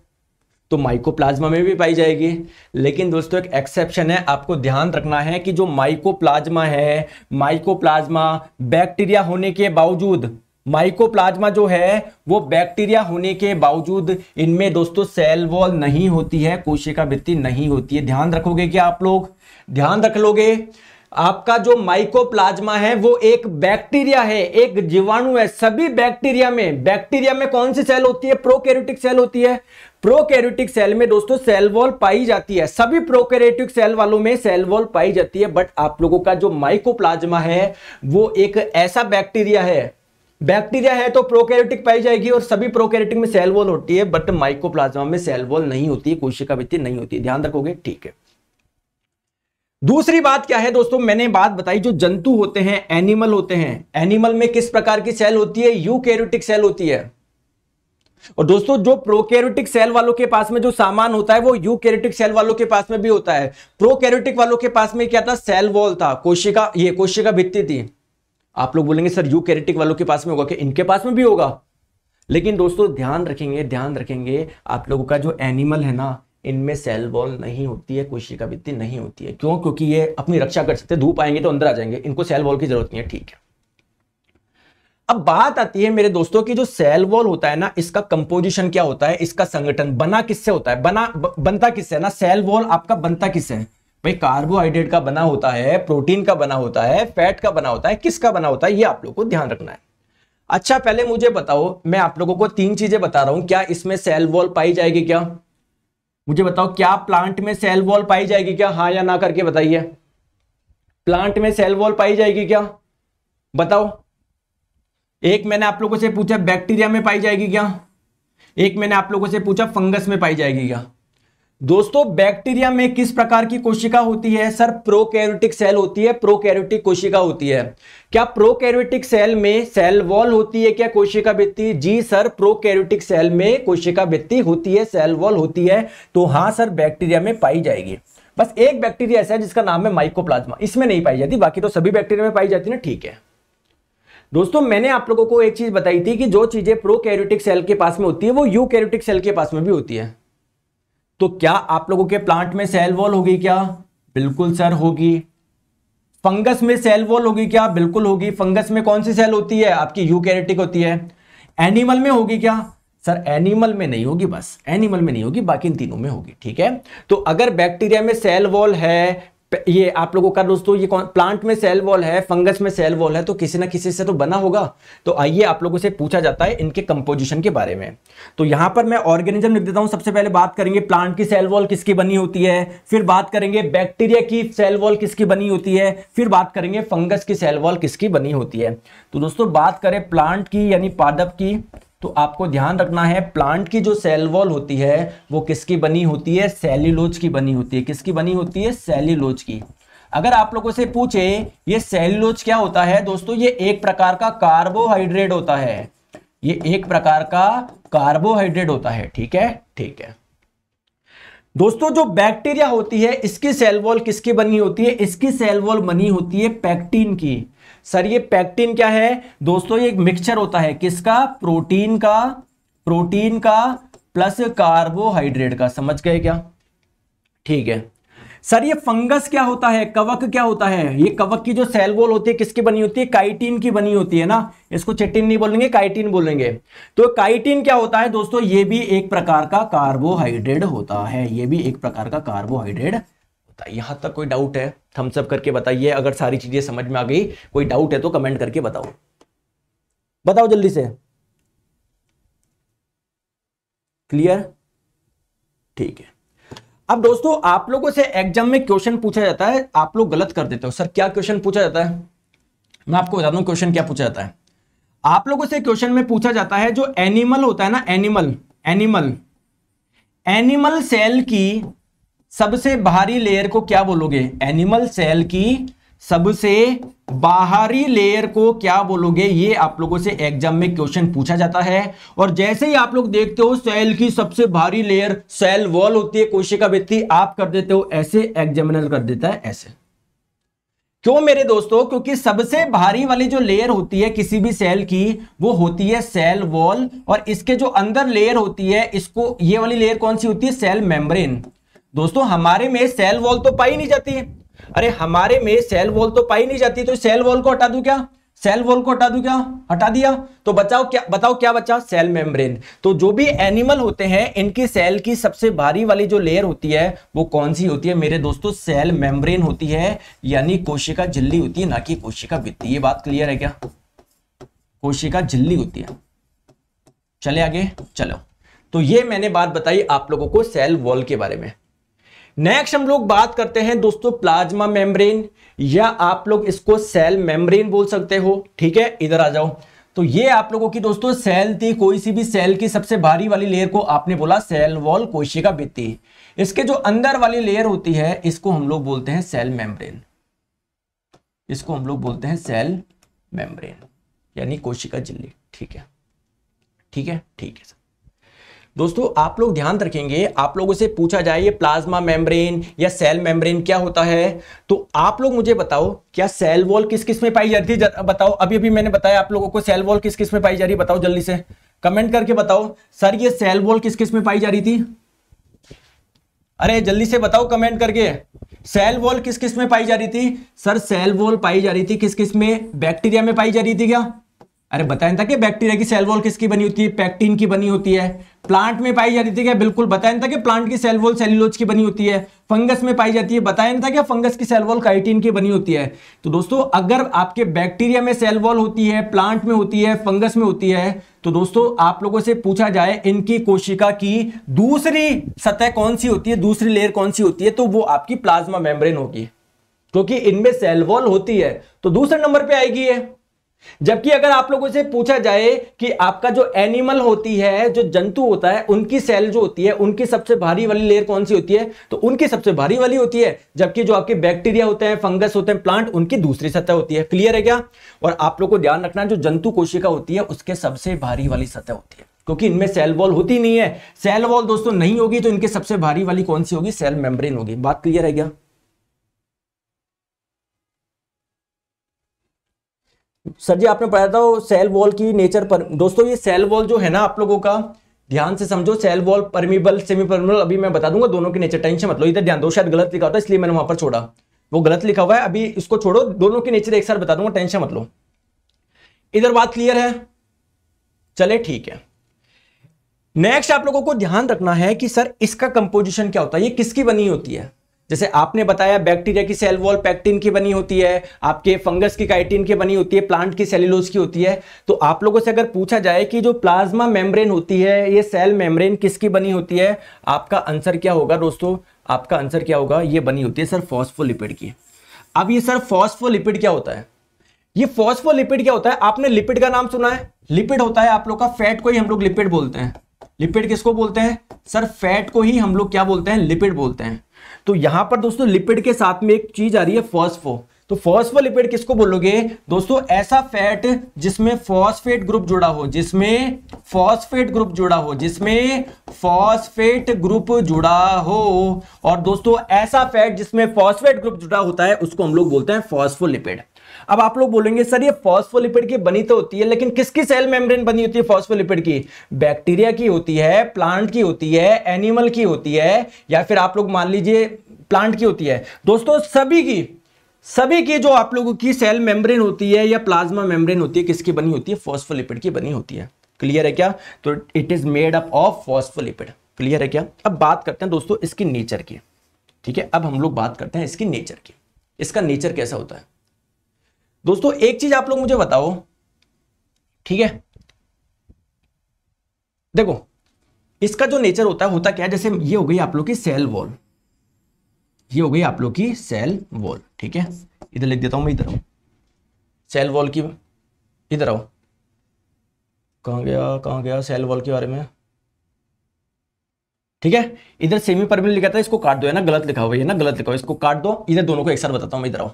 तो माइकोप्लाज्मा में भी पाई जाएगी लेकिन दोस्तों एक एक्सेप्शन है आपको ध्यान रखना है कि जो माइकोप्लाज्मा है माइकोप्लाज्मा बैक्टीरिया होने के बावजूद माइकोप्लाज्मा जो है वो बैक्टीरिया होने के बावजूद इनमें दोस्तों सेल वॉल नहीं होती है कोशिका वृत्ति नहीं होती है ध्यान रखोगे क्या आप लोग ध्यान रख लोगे आपका जो माइकोप्लाज्मा है वो एक बैक्टीरिया है एक जीवाणु है सभी बैक्टीरिया में बैक्टीरिया में कौन सी सेल होती है प्रोकैरियोटिक सेल होती है प्रोकैरियोटिक सेल में दोस्तों सेल वॉल पाई जाती है सभी प्रोकैरियोटिक सेल वालों में सेल वॉल पाई जाती है बट आप लोगों का जो माइकोप्लाज्मा है वो एक ऐसा बैक्टीरिया है बैक्टीरिया है तो प्रोकैरियोटिक पाई जाएगी और सभी प्रोकैरियोटिक में सेल वॉल होती है बट माइकोप्लाज्मा में सेल वॉल नहीं होती कोशिका भित्ति नहीं होती ध्यान रखोगे ठीक है दूसरी बात क्या है दोस्तों मैंने बात बताई जो जंतु होते हैं एनिमल होते हैं एनिमल में किस प्रकार की सेल होती है यूकैरियोटिक सेल होती है और दोस्तों जो प्रोकैरियोटिक सेल वालों के पास में जो सामान होता है वो यूकैरियोटिक सेल वालों के पास में भी होता है प्रोकैरियोटिक वालों के पास में क्या था सेल वॉल था कोशिका ये कोशिका भित्ति थी आप लोग बोलेंगे सर यूकैरियोटिक वालों के पास में होगा कि इनके पास में भी होगा लेकिन दोस्तों ध्यान रखेंगे ध्यान रखेंगे आप लोगों का जो एनिमल है ना इनमें सेल वॉल नहीं होती है कोशिका भित्ति नहीं होती है क्यों क्योंकि ये अपनी रक्षा कर सकते धूप आएंगे तो अंदर आ जाएंगे इनको सेल वॉल की जरूरत नहीं है ठीक है अब बात आती है मेरे दोस्तों की जो सेल वॉल होता है ना इसका कंपोजिशन क्या होता है इसका संगठन बना किससे होता है बना ब, बनता किससे है ना सेल वॉल आपका बनता किससे है भाई कार्बोहाइड्रेट का बना होता है प्रोटीन का बना होता है फैट का बना होता है किसका बना होता है ये आप लोग को ध्यान रखना है अच्छा पहले मुझे बताओ मैं आप लोगों को तीन चीजें बता रहा हूं क्या इसमें सेल वॉल पाई जाएगी क्या मुझे बताओ क्या प्लांट में सेल वॉल पाई जाएगी क्या हाँ या ना करके बताइए प्लांट में सेल वॉल पाई जाएगी क्या बताओ एक मैंने आप लोगों से पूछा बैक्टीरिया में पाई जाएगी क्या एक मैंने आप लोगों से पूछा फंगस में पाई जाएगी क्या दोस्तों बैक्टीरिया में किस प्रकार की कोशिका होती है सर प्रोकैरियोटिक सेल होती है प्रोकैरियोटिक कोशिका होती है क्या प्रोकैरियोटिक सेल में सेल वॉल होती है क्या कोशिका भित्ति जी सर प्रोकैरियोटिक सेल में कोशिका भित्ति होती है सेल वॉल होती है तो हाँ सर बैक्टीरिया में पाई जाएगी बस एक बैक्टीरिया ऐसा है जिसका नाम है माइकोप्लाज्मा इसमें नहीं पाई जाती बाकी तो सभी बैक्टीरिया में पाई जाती है ना ठीक है दोस्तों मैंने आप लोगों को एक चीज बताई थी कि जो चीजें प्रो कैरियोटिक सेल के पास में होती है वो यू कैरियोटिक सेल के पास में भी होती है तो क्या आप लोगों के प्लांट में सेल वॉल होगी क्या बिल्कुल सर होगी फंगस में सेल वॉल होगी क्या बिल्कुल होगी फंगस में कौन सी सेल होती है आपकी यू कैरेटिक होती है एनिमल में होगी क्या सर एनिमल में नहीं होगी बस एनिमल में नहीं होगी बाकी इन तीनों में होगी ठीक है तो अगर बैक्टीरिया में सेल वॉल है ये आप लोगों का दोस्तों ये प्लांट में सेल वॉल है फंगस में सेल वॉल है तो किसी ना किसी से तो बना होगा तो आइए आप लोगों से पूछा जाता है इनके कंपोजिशन के बारे में तो यहां पर मैं ऑर्गेनिज्म लिख देता हूं सबसे पहले बात करेंगे प्लांट की सेल वॉल किसकी बनी होती है फिर बात करेंगे बैक्टीरिया की सेल वॉल किसकी बनी होती है फिर बात करेंगे फंगस की सेल वॉल किसकी बनी होती है तो दोस्तों बात करें प्लांट की यानी पादप की तो आपको ध्यान रखना है प्लांट की जो सेल वॉल होती है वो किसकी बनी होती है सेल्यूलोज की बनी होती है किसकी बनी होती है सेल्यूलोज की अगर आप लोगों से पूछे ये सेल्यूलोज क्या होता है दोस्तों ये एक प्रकार का कार्बोहाइड्रेट होता है ये एक प्रकार का कार्बोहाइड्रेट होता है ठीक है ठीक है दोस्तों जो बैक्टीरिया होती है इसकी सेल वॉल किसकी बनी होती है इसकी सेल वॉल बनी होती है पैक्टीन की सर ये पैक्टिन क्या है दोस्तों ये एक मिक्सचर होता है किसका प्रोटीन का प्रोटीन का प्लस कार्बोहाइड्रेट का समझ गए क्या ठीक है सर ये फंगस क्या होता है कवक क्या होता है ये कवक की जो सेल वॉल होती है किसकी बनी होती है काइटिन की बनी होती है ना इसको चिटिन नहीं बोलेंगे काइटिन बोलेंगे तो काइटिन क्या होता है दोस्तों ये भी एक प्रकार का कार्बोहाइड्रेट होता है ये भी एक प्रकार का कार्बोहाइड्रेट सकता तो है यहां तक कोई डाउट है थम्सअप करके बताइए अगर सारी चीज़ें समझ में आ गई कोई डाउट है तो कमेंट करके बताओ बताओ जल्दी से क्लियर ठीक है अब दोस्तों आप लोगों से एग्जाम में क्वेश्चन पूछा जाता है आप लोग गलत कर देते हो सर क्या क्वेश्चन पूछा जाता है मैं आपको बता दू क्वेश्चन क्या पूछा जाता है आप लोगों से क्वेश्चन में पूछा जाता है जो एनिमल होता है ना एनिमल एनिमल एनिमल सेल की सबसे बाहरी लेयर को क्या बोलोगे एनिमल सेल की सबसे बाहरी लेयर को क्या बोलोगे ये आप लोगों से एग्जाम में क्वेश्चन पूछा जाता है और जैसे ही आप लोग देखते हो सेल की सबसे भारी लेयर सेल वॉल होती है कोशिका व्यक्ति आप कर देते हो ऐसे एग्जामिनल कर देता है ऐसे क्यों मेरे दोस्तों क्योंकि सबसे भारी वाली जो लेयर होती है किसी भी सेल की वो होती है सेल वॉल और इसके जो अंदर लेयर होती है इसको ये वाली लेयर कौन सी होती है सेल मेम्ब्रेन दोस्तों हमारे में सेल वॉल तो पाई नहीं जाती है अरे हमारे में सेल वॉल तो पाई नहीं जाती तो सेल वॉल को हटा दू क्या सेल वॉल को हटा दू क्या हटा दिया तो बचाओ क्या बताओ क्या बचा सेल मेम्ब्रेन तो जो भी एनिमल होते हैं इनकी सेल की सबसे भारी वाली जो लेयर होती है वो कौन सी होती है मेरे दोस्तों सेल मेम्ब्रेन होती है यानी कोशिका झिल्ली होती है ना कि कोशिका वित्तीय ये बात क्लियर है क्या कोशिका झिल्ली होती है चले आगे चलो तो ये मैंने बात बताई आप लोगों को सेल वॉल के बारे में नेक्स्ट हम लोग बात करते हैं दोस्तों प्लाज्मा मेम्ब्रेन या आप लोग इसको सेल मेम्ब्रेन बोल सकते हो ठीक है इधर आ जाओ तो ये आप लोगों की दोस्तों सेल थी कोई सी भी सेल की सबसे भारी वाली लेयर को आपने बोला सेल वॉल कोशिका भित्ति इसके जो अंदर वाली लेयर होती है इसको हम लोग बोलते हैं सेल मेम्ब्रेन इसको हम लोग बोलते हैं सेल मेम्ब्रेन यानी कोशिका झिल्ली ठीक है ठीक है ठीक है सर दोस्तों आप लोग ध्यान रखेंगे आप लोगों से पूछा जाए ये प्लाज्मा मेम्ब्रेन या सेल मेम्ब्रेन क्या होता है तो आप लोग मुझे बताओ क्या सेल वॉल किस किस में पाई जाती है बताओ अभी अभी मैंने बताया आप लोगों को सेल वॉल किस किस में पाई जा रही है बताओ जल्दी से कमेंट करके बताओ सर ये सेल वॉल किस किस में पाई जा रही थी अरे जल्दी से बताओ कमेंट करके सेल वॉल किस किस में पाई जा रही थी सर सेल वॉल पाई जा रही थी किस किस में बैक्टीरिया में पाई जा रही थी क्या अरे बताया था कि बैक्टीरिया की सेल वॉल किसकी बनी होती है पैक्टीन की बनी होती है प्लांट में पाई जाती है क्या बिल्कुल बताया था कि प्लांट की सेल वॉल सेल्यूलोज की बनी होती है फंगस में पाई जाती है बताया था क्या फंगस की सेल वॉल काइटीन की बनी होती है तो दोस्तों अगर आपके बैक्टीरिया में सेल वॉल होती है प्लांट में होती है फंगस में होती है तो दोस्तों आप लोगों से पूछा जाए इनकी कोशिका की दूसरी सतह कौन सी होती है दूसरी लेयर कौन सी होती है तो वो आपकी प्लाज्मा मेम्ब्रेन होगी क्योंकि इनमें सेल वॉल होती है तो दूसरे नंबर पर आएगी है जबकि अगर आप लोगों से पूछा जाए कि आपका जो एनिमल होती है जो जंतु होता है उनकी सेल जो होती है उनकी सबसे भारी वाली लेयर कौन सी होती है तो उनकी सबसे भारी वाली होती है जबकि जो आपके बैक्टीरिया होते हैं फंगस होते हैं प्लांट उनकी दूसरी सतह होती है क्लियर है क्या और आप लोग को ध्यान रखना जो जंतु कोशिका होती है उसके सबसे भारी वाली सतह होती है क्योंकि इनमें सेल वॉल होती नहीं है सेल वॉल दोस्तों नहीं होगी तो इनके सबसे भारी वाली कौन सी होगी सेल मेम्ब्रेन होगी बात क्लियर है क्या सर जी आपने पढ़ाया था सेल वॉल की नेचर पर दोस्तों ये सेल वॉल जो है ना आप लोगों का ध्यान से समझो cell wall permeable semi permeable अभी मैं बता दूंगा दोनों की नेचर टेंशन मतलब इधर ध्यान दो शायद गलत लिखा होता है इसलिए मैंने वहां पर छोड़ा वो गलत लिखा हुआ है अभी इसको छोड़ो दोनों की नेचर एक साथ बता दूंगा टेंशन मतलब इधर बात क्लियर है चले ठीक है नेक्स्ट आप लोगों को ध्यान रखना है कि सर इसका कंपोजिशन क्या होता है ये किसकी बनी होती है जैसे आपने बताया बैक्टीरिया की सेल वॉल पैक्टिन की बनी होती है आपके फंगस की काइटिन की बनी होती है प्लांट की सेल्यूलोज की होती है तो आप लोगों से अगर पूछा जाए कि जो प्लाज्मा मेम्ब्रेन होती है ये सेल मेम्ब्रेन किसकी बनी होती है आपका आंसर क्या होगा दोस्तों आपका आंसर क्या होगा ये बनी होती है सर फॉस्फोलिपिड की अब ये सर फॉस्फोलिपिड क्या होता है ये फॉस्फोलिपिड क्या होता है आपने लिपिड का नाम सुना है लिपिड होता है आप लोग का फैट को ही हम लोग लिपिड बोलते हैं लिपिड किसको बोलते हैं सर फैट को ही हम लोग क्या बोलते हैं लिपिड बोलते हैं तो यहां पर दोस्तों लिपिड के साथ में एक चीज आ रही है फॉस्फो तो लिपिड किसको बोलोगे दोस्तों ऐसा फैट जिसमें फॉस्फेट ग्रुप जुड़ा हो जिसमें फॉस्फेट ग्रुप जुड़ा हो जिसमें फॉस्फेट ग्रुप जुड़ा हो और दोस्तों ऐसा फैट जिसमें फॉस्फेट ग्रुप जुड़ा होता है उसको हम लोग बोलते हैं फॉस्फोलिपिड अब आप लोग बोलेंगे सर ये फॉस्फोलिपिड की बनी तो होती है लेकिन किसकी सेल मेम्ब्रेन बनी होती है फॉस्फोलिपिड की बैक्टीरिया की होती है प्लांट की होती है एनिमल की होती है या फिर आप लोग मान लीजिए प्लांट की होती है दोस्तों सभी की सभी की जो आप लोगों की सेल मेम्ब्रेन होती है या प्लाज्मा मेम्ब्रेन होती है किसकी बनी होती है फॉस्फोलिपिड की बनी होती है क्लियर है क्या तो it is made up of phospholipid clear है क्या अब बात करते हैं दोस्तों इसकी नेचर की ठीक है अब हम लोग बात करते हैं इसकी नेचर की इसका नेचर कैसा होता है दोस्तों एक चीज आप लोग मुझे बताओ ठीक है देखो इसका जो नेचर होता है होता क्या है जैसे ये हो गई आप लोग की सेल वॉल ये हो गई आप लोग की सेल वॉल ठीक है इधर लिख देता हूं मैं इधर आऊ सेल वॉल की इधर आओ कहा गया कहा गया सेल वॉल के बारे में ठीक है इधर सेमी परमिल लिखा था इसको काट दो है ना गलत लिखा हुआ है ना गलत लिखा हुआ इसको काट दो इधर दोनों को एक साथ बताता हूँ मैं इधर आओ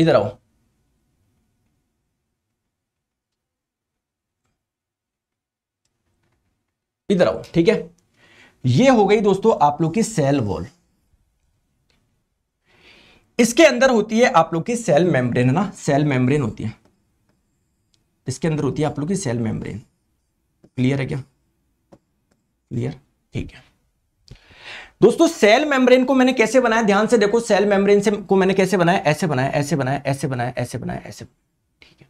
इधर आओ इधर आओ ठीक है ये हो गई दोस्तों आप लोग की सेल वॉल इसके अंदर होती है आप लोग की सेल मेम्ब्रेन है ना सेल मेम्ब्रेन होती है इसके अंदर होती है आप लोग की सेल मेम्ब्रेन क्लियर है क्या क्लियर ठीक है दोस्तों सेल मेम्ब्रेन को मैंने कैसे बनाया ध्यान से देखो सेल मेम्ब्रेन से को मैंने कैसे बनाया ऐसे बनाया ऐसे बनाया ऐसे बनाया ऐसे बनाया ऐसे ठीक है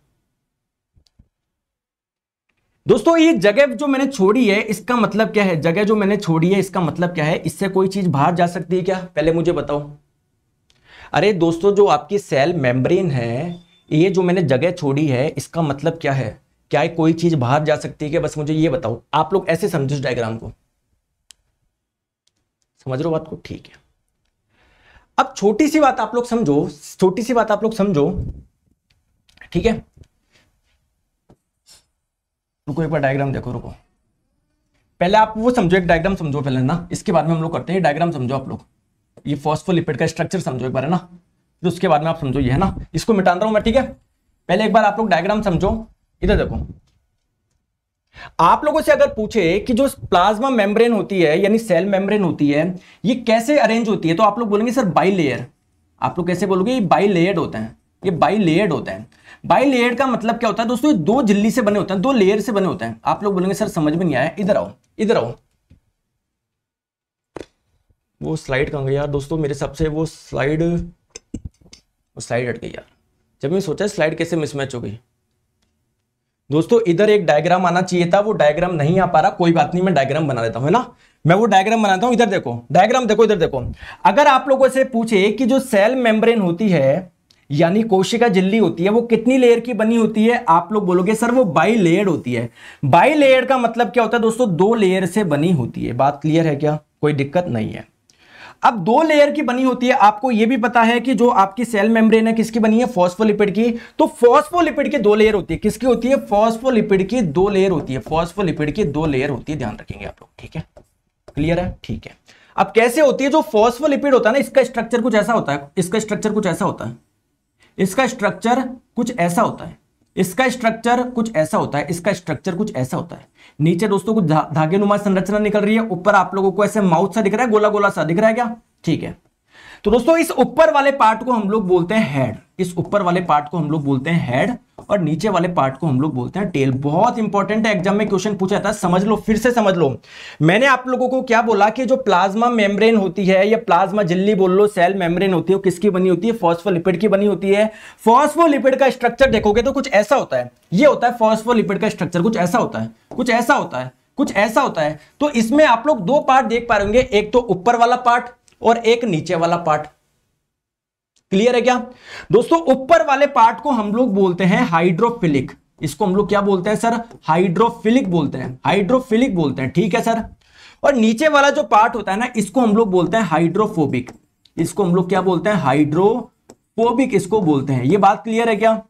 दोस्तों ये जगह जो मैंने छोड़ी है इसका मतलब क्या है जगह जो मैंने छोड़ी है इसका मतलब क्या है इससे कोई चीज बाहर जा सकती है क्या पहले मुझे बताओ अरे दोस्तों जो आपकी सेल मेम्ब्रेन है ये जो मैंने जगह छोड़ी है इसका मतलब क्या है क्या है कोई चीज बाहर जा सकती है क्या बस मुझे ये बताओ आप लोग ऐसे समझो डायग्राम को समझ रहे हो बात को ठीक है अब छोटी सी बात आप लोग समझो छोटी सी बात आप लोग समझो ठीक है रुको एक बार डायग्राम देखो रुको पहले आप वो समझो एक डायग्राम समझो पहले ना इसके बाद में हम लोग करते हैं डायग्राम समझो आप लोग ये फॉस्फोलिपिड का स्ट्रक्चर समझो एक बार है ना फिर तो उसके बाद में आप समझो ये है ना इसको मिटान रहा हूं मैं ठीक है पहले एक बार आप लोग डायग्राम समझो इधर देखो आप लोगों से अगर पूछे कि जो प्लाज्मा मेम्ब्रेन होती है यानी सेल मेम्ब्रेन होती है ये कैसे अरेंज होती है तो आप लोग बोलेंगे सर बाई लेयर आप लोग कैसे बोलोगे ये बाई लेयर्ड होते हैं ये बाई लेयर्ड होते हैं बाई लेयर्ड का मतलब क्या होता है दोस्तों ये दो झिल्ली से बने होते हैं दो लेयर से बने होते हैं आप लोग बोलेंगे सर समझ में नहीं आया इधर आओ इधर आओ वो स्लाइड कहाँ गई यार दोस्तों मेरे सबसे वो स्लाइड वो स्लाइड हट गई यार जब मैं सोचा स्लाइड कैसे मिसमैच हो गई दोस्तों इधर एक डायग्राम आना चाहिए था वो डायग्राम नहीं आ पा रहा कोई बात नहीं मैं डायग्राम बना देता हूँ है ना मैं वो डायग्राम बनाता हूँ इधर देखो डायग्राम देखो इधर देखो अगर आप लोगों से पूछे कि जो सेल मेम्ब्रेन होती है यानी कोशिका झिल्ली होती है वो कितनी लेयर की बनी होती है आप लोग बोलोगे सर वो बाई लेयर होती है बाई लेयर का मतलब क्या होता है दोस्तों दो लेयर से बनी होती है बात क्लियर है क्या कोई दिक्कत नहीं है अब दो लेयर की बनी होती है आपको यह भी पता है कि जो आपकी सेल मेम्ब्रेन है किसकी बनी है फॉस्फोलिपिड की तो फॉस्फोलिपिड की दो लेयर होती है किसकी होती है फॉस्फोलिपिड की दो लेयर होती है फॉस्फोलिपिड की दो लेयर होती है ध्यान रखेंगे आप लोग ठीक है क्लियर है ठीक है अब कैसे होती है जो फॉस्फोलिपिड होता है ना इसका स्ट्रक्चर कुछ ऐसा होता है इसका स्ट्रक्चर कुछ ऐसा होता है इसका स्ट्रक्चर कुछ ऐसा होता है इसका स्ट्रक्चर कुछ ऐसा होता है इसका स्ट्रक्चर कुछ ऐसा होता है नीचे दोस्तों कुछ धागे नुमा संरचना निकल रही है ऊपर आप लोगों को ऐसे माउथ सा दिख रहा है गोला गोला सा दिख रहा है क्या ठीक है तो दोस्तों इस ऊपर वाले पार्ट को हम लोग बोलते हैं हेड इस ऊपर वाले पार्ट को हम लोग बोलते हैं हेड और नीचे वाले पार्ट को हम लोग बोलते हैं टेल बहुत इंपॉर्टेंट है एग्जाम में क्वेश्चन पूछा था समझ लो फिर से समझ लो मैंने आप लोगों को क्या बोला कि जो प्लाज्मा मेम्ब्रेन होती है या प्लाज्मा झिल्ली बोल लो सेल मेम्ब्रेन होती है किसकी बनी होती है फॉस्फोलिपिड की बनी होती है फॉस्फोलिपिड का स्ट्रक्चर देखोगे तो कुछ ऐसा होता है ये होता है फॉस्फोलिपिड का स्ट्रक्चर कुछ ऐसा होता है कुछ ऐसा होता है कुछ ऐसा होता है तो इसमें आप लोग दो पार्ट देख पाएंगे एक तो ऊपर वाला पार्ट और एक नीचे वाला पार्ट क्लियर है क्या दोस्तों ऊपर वाले पार्ट को हम लोग बोलते हैं हाइड्रोफिलिक इसको हम लोग क्या बोलते हैं सर हाइड्रोफिलिक बोलते हैं हाइड्रोफिलिक बोलते हैं ठीक है सर और नीचे वाला जो पार्ट होता है ना इसको हम लोग बोलते हैं हाइड्रोफोबिक इसको हम लोग क्या बोलते हैं हाइड्रोफोबिक इसको बोलते हैं ये बात क्लियर है क्या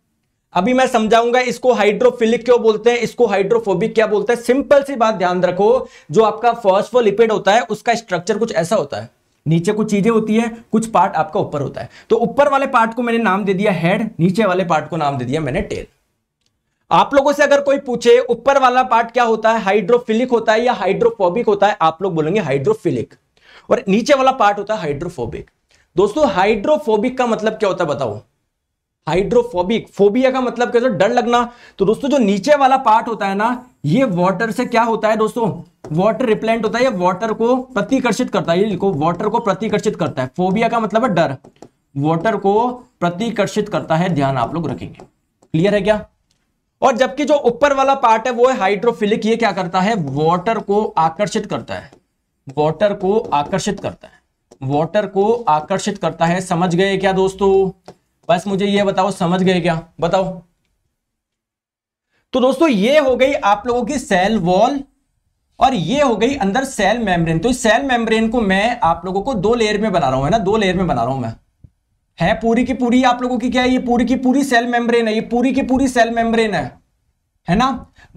अभी मैं समझाऊंगा इसको हाइड्रोफिलिक क्यों बोलते हैं इसको हाइड्रोफोबिक क्या बोलते हैं सिंपल सी बात ध्यान रखो जो आपका फॉस्फोलिपिड होता है उसका स्ट्रक्चर कुछ ऐसा होता है नीचे कुछ चीजें होती है कुछ पार्ट आपका ऊपर होता है तो ऊपर वाले पार्ट को मैंने नाम दे दिया हेड नीचे वाले पार्ट को नाम दे दिया मैंने टेल आप लोगों से अगर कोई पूछे ऊपर वाला पार्ट क्या होता है हाइड्रोफिलिक होता है या हाइड्रोफोबिक होता है आप लोग बोलेंगे हाइड्रोफिलिक और नीचे वाला पार्ट होता है हाइड्रोफोबिक दोस्तों हाइड्रोफोबिक का मतलब क्या होता है बताओ हाइड्रोफोबिक फोबिया का मतलब क्या होता है डर लगना तो दोस्तों जो नीचे वाला पार्ट होता है ना ये वाटर से क्या होता है दोस्तों वाटर रिप्लेंट होता है ये वाटर को प्रतिकर्षित करता है ये लिखो वाटर को प्रतिकर्षित करता है फोबिया का मतलब है डर वाटर को प्रतिकर्षित करता है ध्यान आप लोग रखेंगे क्लियर है क्या और जबकि जो ऊपर वाला पार्ट है वो है हाइड्रोफिलिक ये क्या करता है वॉटर को आकर्षित करता है वॉटर को आकर्षित करता है वॉटर को आकर्षित करता है समझ गए क्या दोस्तों बस मुझे ये बताओ समझ गए क्या बताओ तो दोस्तों ये हो गई आप लोगों की सेल वॉल और ये हो गई अंदर सेल मेम्ब्रेन तो इस सेल मेम्ब्रेन को मैं आप लोगों को दो लेयर में बना रहा हूं है ना दो लेयर में बना रहा हूं मैं है पूरी की पूरी आप लोगों की क्या है ये पूरी की पूरी सेल मेम्ब्रेन है ये पूरी की पूरी सेल मेम्ब्रेन है है ना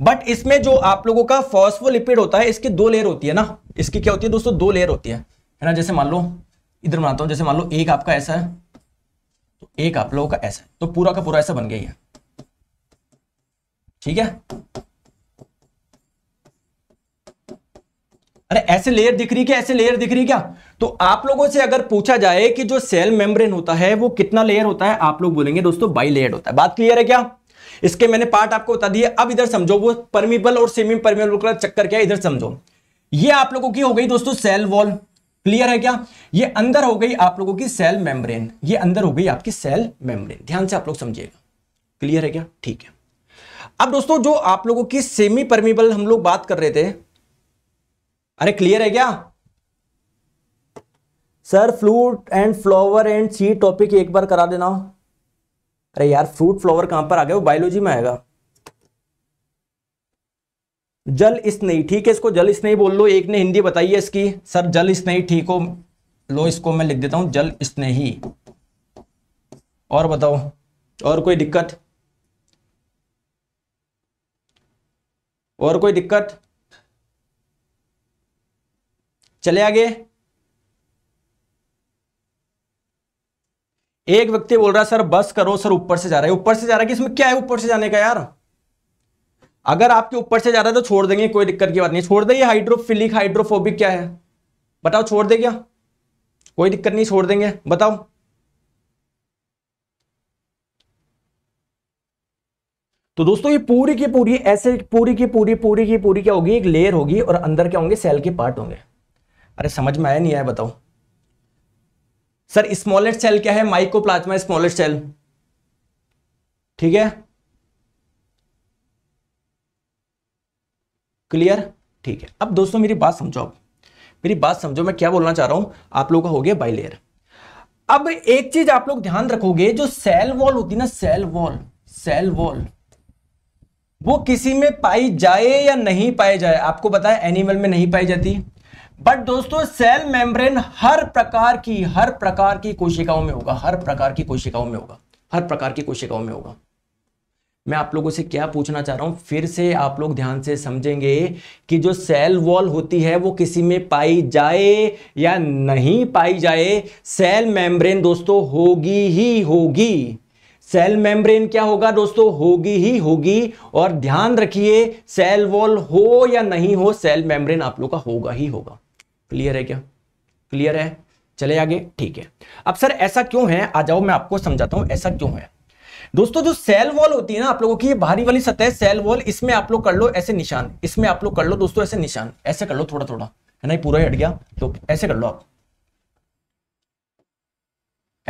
बट इसमें जो आप लोगों का फॉस्फोलिपिड होता है इसकी दो लेयर होती है ना इसकी क्या होती है दोस्तों दो लेयर होती है है ना जैसे मान लो इधर बनाता हूं जैसे मान लो एक आपका ऐसा है तो एक आप लोगों का ऐसा है तो पूरा का पूरा ऐसा बन गया है ठीक है अरे ऐसे लेयर दिख रही क्या ऐसे लेयर दिख रही क्या तो आप लोगों से अगर पूछा जाए कि जो सेल मेम्ब्रेन होता है वो कितना लेयर होता है आप लोग बोलेंगे दोस्तों बाई लेयर होता है बात क्लियर है क्या इसके मैंने पार्ट आपको बता दिए अब इधर समझो वो परमिबल और सेमी परमिबल का चक्कर क्या इधर समझो ये आप लोगों की हो गई दोस्तों सेल वॉल क्लियर है क्या ये अंदर हो गई आप लोगों की सेल मेम्ब्रेन ये अंदर हो गई आपकी सेल मेम्ब्रेन ध्यान से आप लोग समझिएगा क्लियर है क्या ठीक है अब दोस्तों जो आप लोगों की सेमी परमिबल हम लोग बात कर रहे थे अरे क्लियर है क्या sir fruit and flower and seed topic एक बार करा देना अरे यार फ्रूट फ्लावर कहां पर आ गया वो बायोलॉजी में आएगा जल स्नेही ठीक है इसको जल स्नेही बोल लो एक ने हिंदी बताई है इसकी सर जल स्नेही ठीक हो लो इसको मैं लिख देता हूं जल स्नेही और बताओ और कोई दिक्कत और कोई दिक्कत चले आगे एक व्यक्ति बोल रहा है सर बस करो सर ऊपर से जा रहा है ऊपर से जा रहा है कि इसमें क्या है ऊपर से जाने का यार अगर आपके ऊपर से जा रहा है तो छोड़ देंगे कोई दिक्कत की बात नहीं छोड़ देंगे हाइड्रोफिलिक हाइड्रोफोबिक क्या है बताओ छोड़ दे क्या कोई दिक्कत नहीं छोड़ देंगे बताओ तो दोस्तों ये पूरी की पूरी ऐसे पूरी की पूरी पूरी की पूरी क्या होगी एक लेयर होगी और अंदर क्या होंगे सेल के पार्ट होंगे अरे समझ में आया नहीं आया बताओ सर स्मॉलेस्ट सेल क्या है प्लाज्मा स्मॉलेस्ट सेल ठीक है क्लियर ठीक है अब दोस्तों मेरी बात समझो आप मेरी बात समझो मैं क्या बोलना चाह रहा हूं आप लोगों का हो गया बाइलेयर अब एक चीज आप लोग ध्यान रखोगे जो सेल वॉल होती है ना सेल वॉल सेल वॉल वो किसी में पाई जाए या नहीं पाई जाए आपको पता है एनिमल में नहीं पाई जाती बट दोस्तों सेल मेम्ब्रेन हर प्रकार की हर प्रकार की कोशिकाओं में होगा हर प्रकार की कोशिकाओं में होगा हर प्रकार की कोशिकाओं में होगा मैं आप लोगों से क्या पूछना चाह रहा हूं फिर से आप लोग ध्यान से समझेंगे कि जो सेल वॉल होती है वो किसी में पाई जाए या नहीं पाई जाए सेल मेम्ब्रेन दोस्तों होगी ही होगी सेल मेम्ब्रेन क्या होगा दोस्तों होगी ही होगी और ध्यान रखिए सेल वॉल हो या नहीं हो सेल मेम्ब्रेन आप लोग का होगा ही होगा क्लियर है क्या क्लियर है चले आगे ठीक है अब सर ऐसा क्यों है आ जाओ मैं आपको समझाता हूं ऐसा क्यों है दोस्तों जो सेल वॉल होती है ना आप लोगों की बाहरी भारी वाली सतह सेल वॉल इसमें आप लोग कर लो ऐसे निशान इसमें आप लोग कर लो दोस्तों ऐसे निशान ऐसे कर लो थोड़ा थोड़ा है ना पूरा ही हट गया तो ऐसे कर लो आप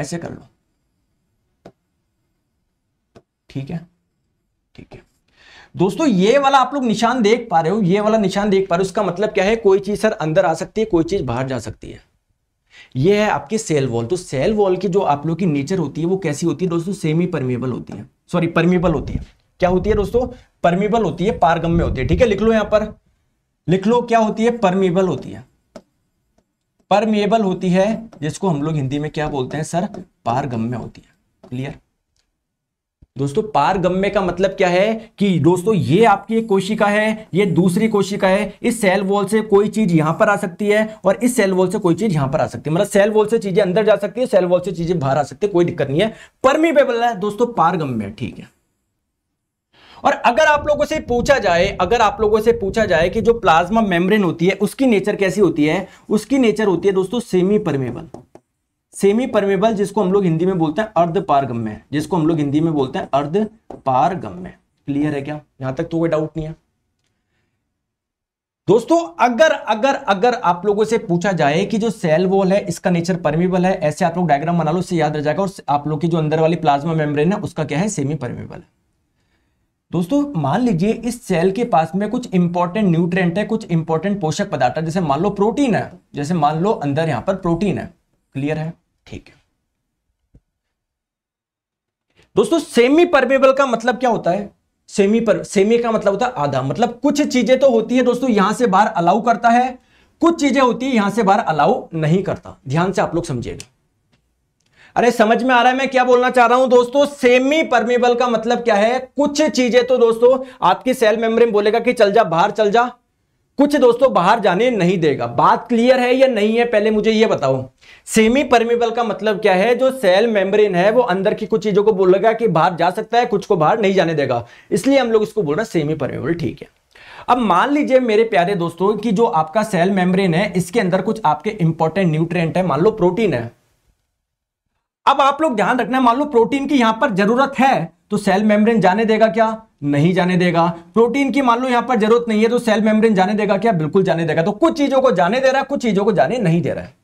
ऐसे कर लो ठीक है ठीक है दोस्तों ये वाला आप लोग निशान देख पा रहे हो ये वाला निशान देख पा रहे हो उसका मतलब क्या है कोई चीज सर अंदर आ सकती है कोई चीज बाहर जा सकती है ये है आपके सेल वॉल तो सेल वॉल की जो आप लोग की नेचर होती है वो कैसी होती है दोस्तों सेमी परमेबल होती है सॉरी परमेबल होती है क्या होती है दोस्तों परमेबल होती है पारगम में होती है ठीक है लिख लो यहां पर लिख लो क्या होती है परमेबल होती है परमेबल होती है जिसको हम लोग हिंदी में क्या बोलते हैं सर पारगम में होती है क्लियर दोस्तों पारगम्य का मतलब क्या है कि दोस्तों ये आपकी एक कोशिका है ये दूसरी कोशिका है इस सेल वॉल से कोई चीज यहां पर आ सकती है और इस सेल वॉल से कोई चीज यहां पर आ सकती है मतलब सेल वॉल से चीजें अंदर जा सकती है सेल वॉल से चीजें बाहर आ सकती है कोई दिक्कत नहीं है परमिबेबल है दोस्तों पारगम्य ठीक है और अगर आप लोगों से पूछा जाए अगर आप लोगों से पूछा जाए कि जो प्लाज्मा मेम्ब्रेन होती है उसकी नेचर कैसी होती है उसकी नेचर होती है दोस्तों सेमी परमेबल सेमी परमेबल जिसको हम लोग हिंदी में बोलते हैं अर्ध पारगम्य जिसको हम लोग हिंदी में बोलते हैं अर्ध पारगम्य क्लियर है क्या यहां तक तो कोई डाउट नहीं है दोस्तों अगर अगर अगर आप लोगों से पूछा जाए कि जो सेल वॉल है इसका नेचर परमेबल है ऐसे आप लोग डायग्राम बना लो उससे याद रह जाएगा और आप लोग की जो अंदर वाली प्लाज्मा मेम्ब्रेन है उसका क्या है सेमी परमेबल है दोस्तों मान लीजिए इस सेल के पास में कुछ इंपॉर्टेंट न्यूट्रेंट है कुछ इंपॉर्टेंट पोषक पदार्थ है जैसे मान लो प्रोटीन है जैसे मान लो अंदर यहां पर प्रोटीन है क्लियर है ठीक है दोस्तों सेमी परमेबल का मतलब क्या होता है सेमी पर सेमी का मतलब होता है आधा मतलब कुछ चीजें तो होती है दोस्तों यहां से बाहर अलाउ करता है कुछ चीजें होती है यहां से बाहर अलाउ नहीं करता ध्यान से आप लोग समझिएगा अरे समझ में आ रहा है मैं क्या बोलना चाह रहा हूं दोस्तों सेमी परमेबल का मतलब क्या है कुछ चीजें तो दोस्तों आपकी सेल मेम्ब्रेन बोलेगा कि चल जा बाहर चल जा कुछ दोस्तों बाहर जाने नहीं देगा बात क्लियर है या नहीं है पहले मुझे यह बताओ सेमी परमेबल का मतलब क्या है जो सेल मेम्ब्रेन है वो अंदर की कुछ चीजों को बोलेगा कि बाहर जा सकता है कुछ को बाहर नहीं जाने देगा इसलिए हम लोग इसको बोल रहे हैं सेमी परमेबल ठीक है अब मान लीजिए मेरे प्यारे दोस्तों कि जो आपका सेल मेम्ब्रेन है इसके अंदर कुछ आपके इंपॉर्टेंट न्यूट्रेंट है मान लो प्रोटीन है अब आप लोग ध्यान रखना मान लो प्रोटीन की यहां पर जरूरत है तो सेल मेम्ब्रेन जाने देगा क्या नहीं जाने देगा प्रोटीन की मान लो यहां पर जरूरत नहीं है तो सेल मेम्ब्रेन जाने देगा क्या बिल्कुल जाने देगा तो कुछ चीजों को जाने दे रहा है कुछ चीजों को जाने नहीं दे रहा है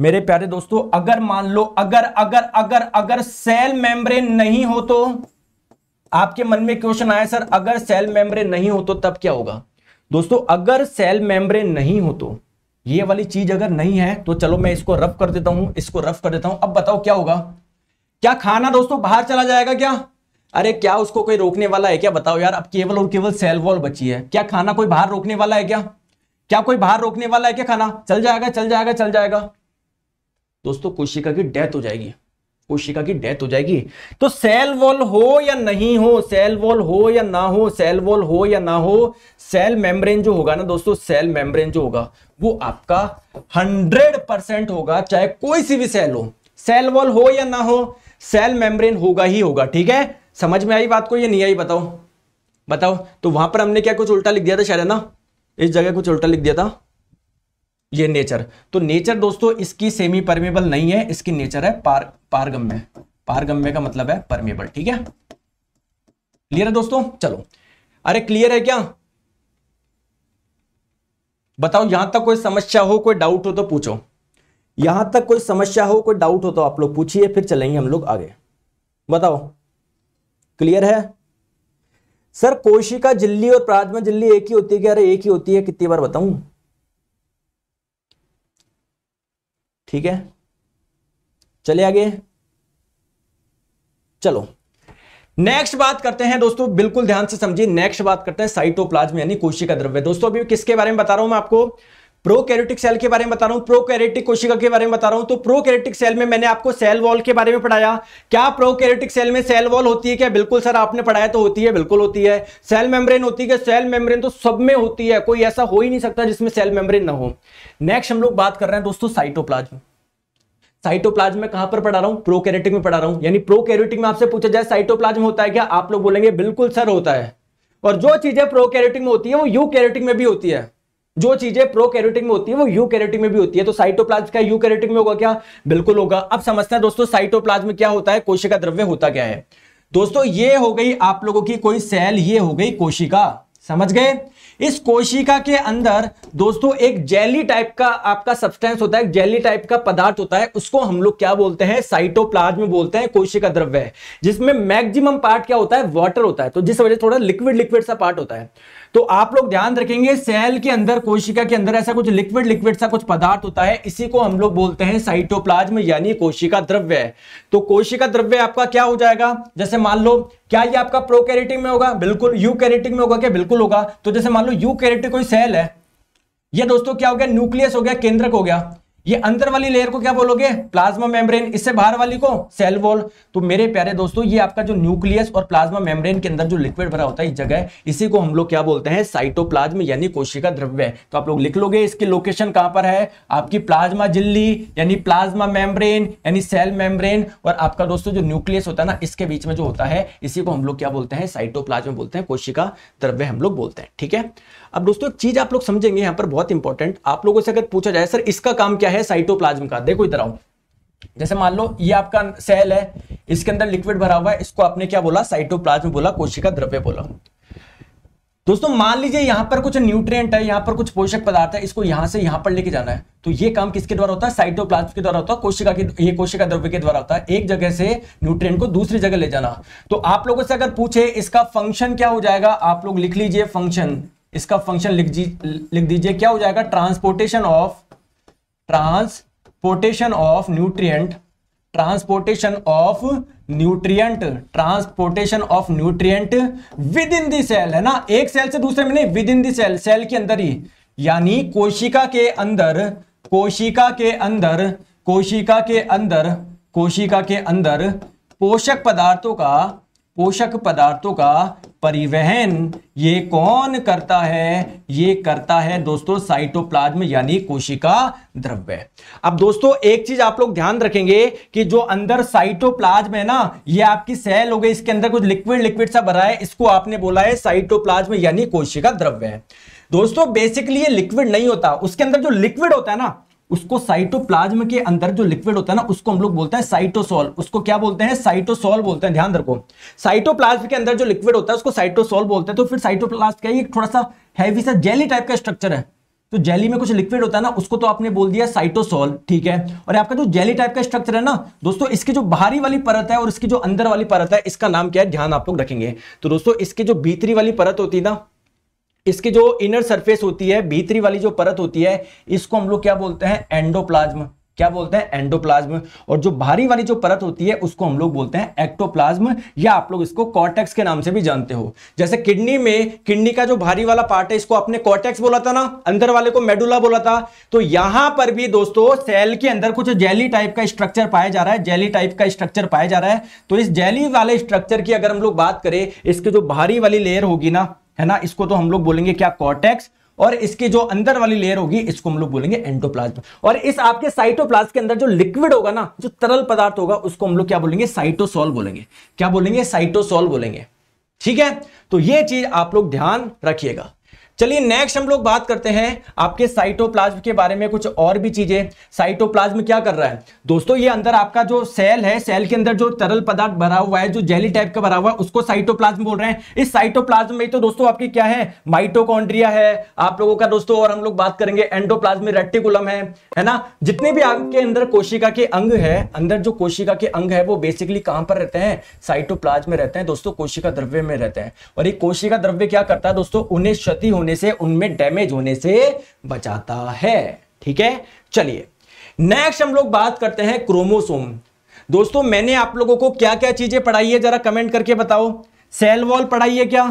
मेरे प्यारे दोस्तों अगर मान लो अगर अगर अगर अगर सेल मेम्ब्रेन नहीं हो तो आपके मन में क्वेश्चन आया सर अगर सेल मेम्ब्रेन नहीं हो तो तब क्या होगा दोस्तों अगर सेल मेम्ब्रेन नहीं हो तो ये वाली चीज अगर नहीं है तो चलो मैं इसको रफ कर देता हूं इसको रफ कर देता हूं अब बताओ क्या होगा क्या खाना दोस्तों बाहर चला जाएगा क्या अरे क्या उसको कोई रोकने वाला है क्या बताओ यार अब केवल और केवल सेल वॉल बची है क्या खाना कोई बाहर रोकने वाला है क्या क्या कोई बाहर रोकने वाला है क्या खाना चल जाएगा चल जाएगा चल जाएगा दोस्तों कोशिका की डेथ हो जाएगी कोशिका की डेथ हो जाएगी तो सेल वॉल हो या नहीं हो सेल वॉल हो या ना हो सेल वॉल हो या ना हो सेल मेम्ब्रेन जो होगा ना दोस्तों सेल मेम्ब्रेन जो होगा वो आपका हंड्रेड परसेंट होगा चाहे कोई सी भी सेल हो सेल वॉल हो या ना हो सेल मेम्ब्रेन होगा ही होगा ठीक है समझ में आई बात को या नहीं आई बताओ बताओ तो वहां पर हमने क्या कुछ उल्टा लिख दिया था शायद ना इस जगह कुछ उल्टा लिख दिया था ये नेचर तो नेचर दोस्तों इसकी सेमी परमेबल नहीं है इसकी नेचर है पार पारगम्य पारगम्य का मतलब है परमेबल ठीक है क्लियर है दोस्तों चलो अरे क्लियर है क्या बताओ यहां तक कोई समस्या हो कोई डाउट हो तो पूछो यहां तक कोई समस्या हो कोई डाउट हो तो आप लोग पूछिए फिर चलेंगे हम लोग आगे बताओ क्लियर है सर कोशिका झिल्ली और प्राजमा झिल्ली एक ही होती है क्या अरे एक ही होती है कितनी बार बताऊं ठीक है चले आगे चलो नेक्स्ट बात करते हैं दोस्तों बिल्कुल ध्यान से समझिए नेक्स्ट बात करते हैं साइटोप्लाज्म यानी कोशिका द्रव्य दोस्तों अभी किसके बारे में बता रहा हूं मैं आपको प्रो कैरेटिक सेल के बारे में बता रहा हूं प्रो कैरेटिक कोशिका के बारे में बता रहा हूं तो प्रो कैरेटिक सेल में मैंने आपको सेल वॉल के बारे में पढ़ाया क्या प्रो कैरेटिक सेल में सेल वॉल होती है क्या बिल्कुल सर आपने पढ़ाया तो होती है बिल्कुल होती है सेल मेम्ब्रेन होती है सेल मेम्ब्रेन तो सब में होती है कोई ऐसा हो ही नहीं सकता जिसमें सेल मेम्ब्रेन ना हो नेक्स्ट हम लोग बात कर रहे हैं दोस्तों साइटोप्लाज्म साइटोप्लाज्म में कहां पर पढ़ा रहा हूं प्रोकैरियोटिक में पढ़ा रहा हूं यानी प्रोकैरियोटिक में आपसे पूछा जाए साइटोप्लाज्म होता है क्या आप लोग बोलेंगे बिल्कुल सर होता है और जो चीजें प्रोकैरियोटिक में होती है वो यूकैरियोटिक में भी होती है जो चीजें प्रो कैरोटिन में होती है वो यू कैरोटिन में भी होती है तो साइटोप्लाज्म का यू कैरोटिन में होगा क्या बिल्कुल होगा अब समझते हैं दोस्तों साइटोप्लाज्म क्या होता है कोशिका द्रव्य होता क्या है दोस्तों ये हो गई आप लोगों की कोई सेल ये हो गई कोशिका समझ गए इस कोशिका के अंदर दोस्तों एक जेली टाइप का आपका सब्सटेंस होता है जेली टाइप का पदार्थ होता है उसको हम लोग क्या बोलते हैं साइटोप्लाज्म बोलते हैं कोशिका द्रव्य जिसमें मैक्सिमम पार्ट क्या होता है वाटर होता है तो जिस वजह थोड़ा लिक्विड लिक्विड सा पार्ट होता है तो आप लोग ध्यान रखेंगे सेल के अंदर कोशिका के अंदर ऐसा कुछ लिक्विड लिक्विड सा कुछ पदार्थ होता है इसी को हम लोग बोलते हैं साइटोप्लाज्म यानी कोशिका द्रव्य तो कोशिका द्रव्य आपका क्या हो जाएगा जैसे मान लो क्या ये आपका प्रो में होगा बिल्कुल यू में होगा क्या बिल्कुल होगा तो जैसे मान लो यू कोई सेल है यह दोस्तों क्या हो गया न्यूक्लियस हो गया केंद्रक हो गया ये अंदर वाली लेयर को क्या बोलोगे प्लाज्मा मेम्ब्रेन इससे बाहर वाली को सेल वॉल तो मेरे प्यारे दोस्तों ये आपका जो न्यूक्लियस और प्लाज्मा मेम्ब्रेन के अंदर जो लिक्विड भरा होता है इस जगह इसी को हम लोग क्या बोलते हैं साइटोप्लाज्म यानी कोशिका द्रव्य तो आप लोग लिख लोगे इसकी लोकेशन कहां पर है आपकी प्लाज्मा झिल्ली यानी प्लाज्मा मेम्ब्रेन यानी सेल मेम्ब्रेन और आपका दोस्तों जो न्यूक्लियस होता है ना इसके बीच में जो होता है इसी को हम लोग क्या बोलते हैं साइटोप्लाज्म बोलते हैं कोशिका द्रव्य हम लोग बोलते हैं ठीक है अब दोस्तों एक चीज आप लोग समझेंगे यहां पर बहुत इंपॉर्टेंट आप लोगों से अगर पूछा जाए सर इसका काम क्या है साइटोप्लाज्म का देखो इधर आओ जैसे मान लो ये आपका सेल है इसके अंदर लिक्विड भरा हुआ है इसको आपने क्या बोला साइटोप्लाज्म बोला कोशिका द्रव्य बोला दोस्तों मान लीजिए यहां पर कुछ न्यूट्रिएंट है यहां पर कुछ पोषक पदार्थ है इसको यहां से यहां पर लेके जाना है तो ये काम किसके द्वारा होता है साइटोप्लाज्म के द्वारा होता है कोशिका के ये कोशिका द्रव्य के द्वारा होता है एक जगह से न्यूट्रिएंट को दूसरी जगह ले जाना तो आप लोगों से अगर पूछे इसका फंक्शन क्या हो जाएगा आप लोग लिख लीजिए फंक्शन इसका फंक्शन लिख लिख दीजिए क्या हो जाएगा transportation of transportation of nutrient transportation of nutrient transportation of nutrient within the cell है ना एक सेल से दूसरे में नहीं within the cell cell के अंदर ही यानी कोशिका के अंदर कोशिका के अंदर कोशिका के अंदर कोशिका के अंदर पोषक पदार्थों का पोषक पदार्थों का परिवहन ये कौन करता है ये करता है दोस्तों साइटोप्लाज्म यानी कोशिका द्रव्य अब दोस्तों एक चीज आप लोग ध्यान रखेंगे कि जो अंदर साइटोप्लाज्म है ना ये आपकी सेल हो गई इसके अंदर कुछ लिक्विड लिक्विड सा भरा है इसको आपने बोला है साइटोप्लाज्म यानी कोशिका द्रव्य है दोस्तों बेसिकली ये लिक्विड नहीं होता उसके अंदर जो लिक्विड होता है ना उसको साइटोप्लाज्म के अंदर जो लिक्विड होता है ना उसको हम लोग बोलते हैं साइटोसोल उसको क्या बोलते हैं साइटोसोल बोलते हैं ध्यान रखो साइटोप्लाज्म के अंदर जो लिक्विड होता है उसको साइटोसोल बोलते हैं तो फिर साइटोप्लाज्म क्या है थोड़ा सा हैवी सा जेली टाइप का स्ट्रक्चर है तो जेली में कुछ लिक्विड होता है ना उसको तो आपने बोल दिया साइटोसोल ठीक है और आपका जो जेली टाइप का स्ट्रक्चर है ना दोस्तों इसकी जो बाहरी वाली परत है और इसकी जो अंदर वाली परत है इसका नाम क्या है ध्यान आप लोग रखेंगे तो दोस्तों इसकी जो भीतरी वाली परत होती है ना इसके जो इनर सरफेस होती है भीतरी वाली जो परत होती है इसको हम लोग क्या बोलते हैं एंडोप्लाज्म क्या बोलते हैं एंडोप्लाज्म और जो भारी वाली जो परत होती है उसको हम लोग बोलते हैं एक्टोप्लाज्म या आप लोग इसको कॉर्टेक्स के नाम से भी जानते हो जैसे किडनी में किडनी का जो भारी वाला पार्ट है इसको अपने कॉर्टेक्स बोला था ना अंदर वाले को मेडुला बोला था तो यहां पर भी दोस्तों सेल के अंदर कुछ जेली टाइप का स्ट्रक्चर पाया जा रहा है जेली टाइप का स्ट्रक्चर पाया जा रहा है तो इस जेली वाले स्ट्रक्चर की अगर हम लोग बात करें इसके जो भारी वाली लेयर होगी ना है ना इसको तो हम लोग बोलेंगे क्या कॉर्टेक्स और इसके जो अंदर वाली लेयर होगी इसको हम लोग बोलेंगे एंटोप्लाज्म और इस आपके साइटोप्लाज्म के अंदर जो लिक्विड होगा ना जो तरल पदार्थ होगा उसको हम लोग क्या बोलेंगे साइटोसॉल बोलेंगे क्या बोलेंगे साइटोसॉल बोलेंगे ठीक है तो ये चीज आप लोग ध्यान रखिएगा चलिए नेक्स्ट हम लोग बात करते हैं आपके साइटोप्लाज्म के बारे में कुछ और भी चीजें साइटोप्लाज्म क्या कर रहा है दोस्तों ये अंदर आपका जो सेल है सेल के अंदर जो तरल पदार्थ भरा हुआ है जो जेली टाइप का भरा हुआ है उसको साइटोप्लाज्म बोल रहे हैं इस साइटोप्लाज्म में तो दोस्तों आपके क्या है माइटोकॉन्ड्रिया है आप लोगों का दोस्तों और हम लोग बात करेंगे एंडोप्लाज्म रेटिकुलम है है ना जितने भी आपके अंदर कोशिका के अंग है अंदर जो कोशिका के अंग है वो बेसिकली कहां पर रहते हैं साइटोप्लाज्म में रहते हैं दोस्तों कोशिका द्रव्य में रहते हैं और ये कोशिका द्रव्य क्या करता है दोस्तों उन्हें क्षति होने होने से उनमें डैमेज होने से बचाता है ठीक है चलिए नेक्स्ट हम लोग बात करते हैं क्रोमोसोम दोस्तों मैंने आप लोगों को क्या क्या चीजें पढ़ाई है जरा कमेंट करके बताओ सेल वॉल पढ़ाई है क्या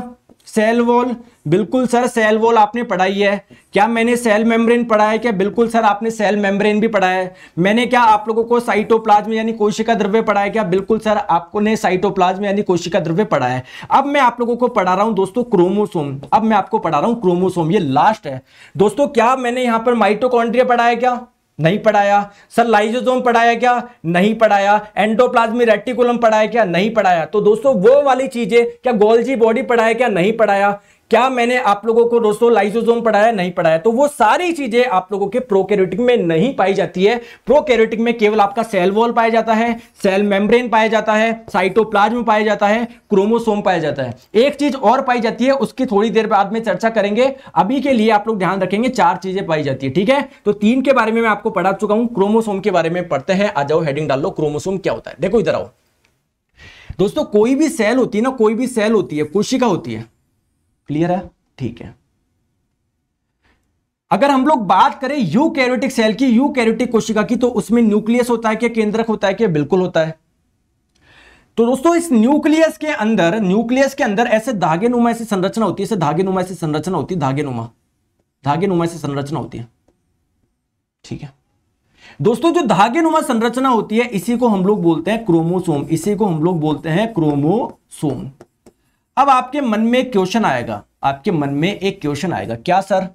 सेल वॉल बिल्कुल सर सेल वॉल आपने पढ़ाई है क्या मैंने सेल मेम्ब्रेन पढ़ा है क्या बिल्कुल सर आपने सेल मेम्ब्रेन भी पढ़ा है मैंने क्या आप लोगों को साइटोप्लाज्म यानी कोशिका द्रव्य पढ़ा है क्या बिल्कुल सर आपको ने साइटोप्लाज्म यानी कोशिका द्रव्य पढ़ा है अब मैं आप लोगों को पढ़ा रहा हूं दोस्तों क्रोमोसोम अब मैं आपको पढ़ा रहा हूं क्रोमोसोम ये लास्ट है दोस्तों क्या मैंने यहां पर माइटोकॉन्ड्रिया पढ़ा है क्या नहीं पढ़ाया सर लाइजोजोम पढ़ाया क्या नहीं पढ़ाया एंडोप्लाज्मी रेटिकुलम पढ़ाया क्या नहीं पढ़ाया तो दोस्तों वो वाली चीजें क्या गोल्जी बॉडी पढ़ाया क्या नहीं पढ़ाया क्या मैंने आप लोगों को दोस्तों लाइसोसोम पढ़ाया नहीं पढ़ाया तो वो सारी चीजें आप लोगों के प्रोकैरियोटिक में नहीं पाई जाती है प्रोकैरियोटिक में केवल आपका सेल वॉल पाया जाता है सेल मेम्ब्रेन पाया जाता है साइटोप्लाज्म पाया जाता है क्रोमोसोम पाया जाता है एक चीज और पाई जाती है उसकी थोड़ी देर बाद में चर्चा करेंगे अभी के लिए आप लोग ध्यान रखेंगे चार चीजें पाई जाती है ठीक है तो तीन के बारे में मैं आपको पढ़ा चुका हूं क्रोमोसोम के बारे में पढ़ते हैं आ जाओ हेडिंग डाल लो क्रोमोसोम क्या होता है देखो इधर आओ दोस्तों कोई भी सेल होती है ना कोई भी सेल होती है कोशिका होती है क्लियर है ठीक है अगर हम लोग बात करें यू कैरोटिक सेल की यू कैरोटिक कोशिका की तो उसमें न्यूक्लियस होता है कि केंद्रक होता है क्या बिल्कुल होता है तो दोस्तों इस न्यूक्लियस के अंदर न्यूक्लियस के अंदर ऐसे धागे नुमा ऐसी संरचना होती है ऐसे धागे नुमा ऐसी संरचना होती है धागे नुमा धागे नुमा ऐसी संरचना होती है ठीक है दोस्तों जो धागे नुमा संरचना होती है इसी को हम लोग बोलते हैं क्रोमोसोम इसी को हम लोग बोलते हैं क्रोमोसोम अब आपके मन में क्वेश्चन आएगा आपके मन में एक क्वेश्चन आएगा क्या सर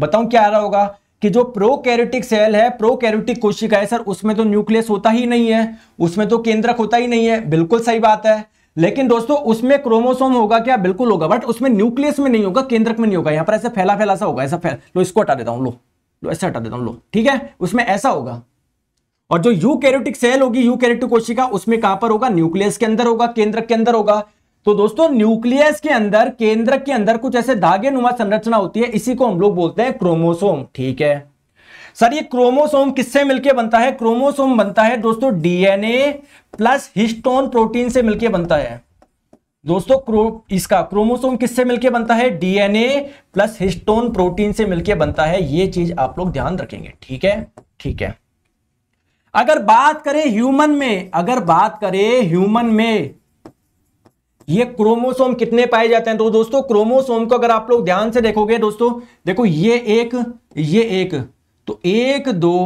बताऊं क्या आ रहा होगा कि जो प्रोकैरियोटिक सेल है प्रोकैरियोटिक कोशिका है सर उसमें तो न्यूक्लियस होता ही नहीं है उसमें तो केंद्रक होता ही नहीं है बिल्कुल सही बात है लेकिन दोस्तों उसमें क्रोमोसोम होगा क्या बिल्कुल होगा बट उसमें न्यूक्लियस में नहीं होगा केंद्रक में नहीं होगा यहां पर ऐसे फैला फैला सा होगा ऐसा फैल लो इसको हटा देता हूं लो लो ऐसे हटा देता हूं लो ठीक है उसमें ऐसा होगा और जो यू सेल होगी यू कैरोटिक कोशिका उसमें कहां पर होगा न्यूक्लियस के अंदर होगा केंद्रक के अंदर होगा तो दोस्तों न्यूक्लियस के अंदर केंद्र के अंदर कुछ ऐसे धागे नुमा संरचना होती है इसी को हम लोग बोलते हैं क्रोमोसोम ठीक है सर ये क्रोमोसोम किससे मिलके बनता है क्रोमोसोम बनता है दोस्तों डीएनए प्लस हिस्टोन प्रोटीन से मिलके बनता है दोस्तों क्रो इसका क्रोमोसोम किससे मिलके बनता है डीएनए प्लस हिस्टोन प्रोटीन से मिलके बनता है ये चीज आप लोग ध्यान रखेंगे ठीक है ठीक है अगर बात करें ह्यूमन में अगर बात करें ह्यूमन में ये क्रोमोसोम कितने पाए जाते हैं तो दोस्तों क्रोमोसोम को अगर आप लोग ध्यान से देखोगे दोस्तों देखो ये एक ये एक तो एक दो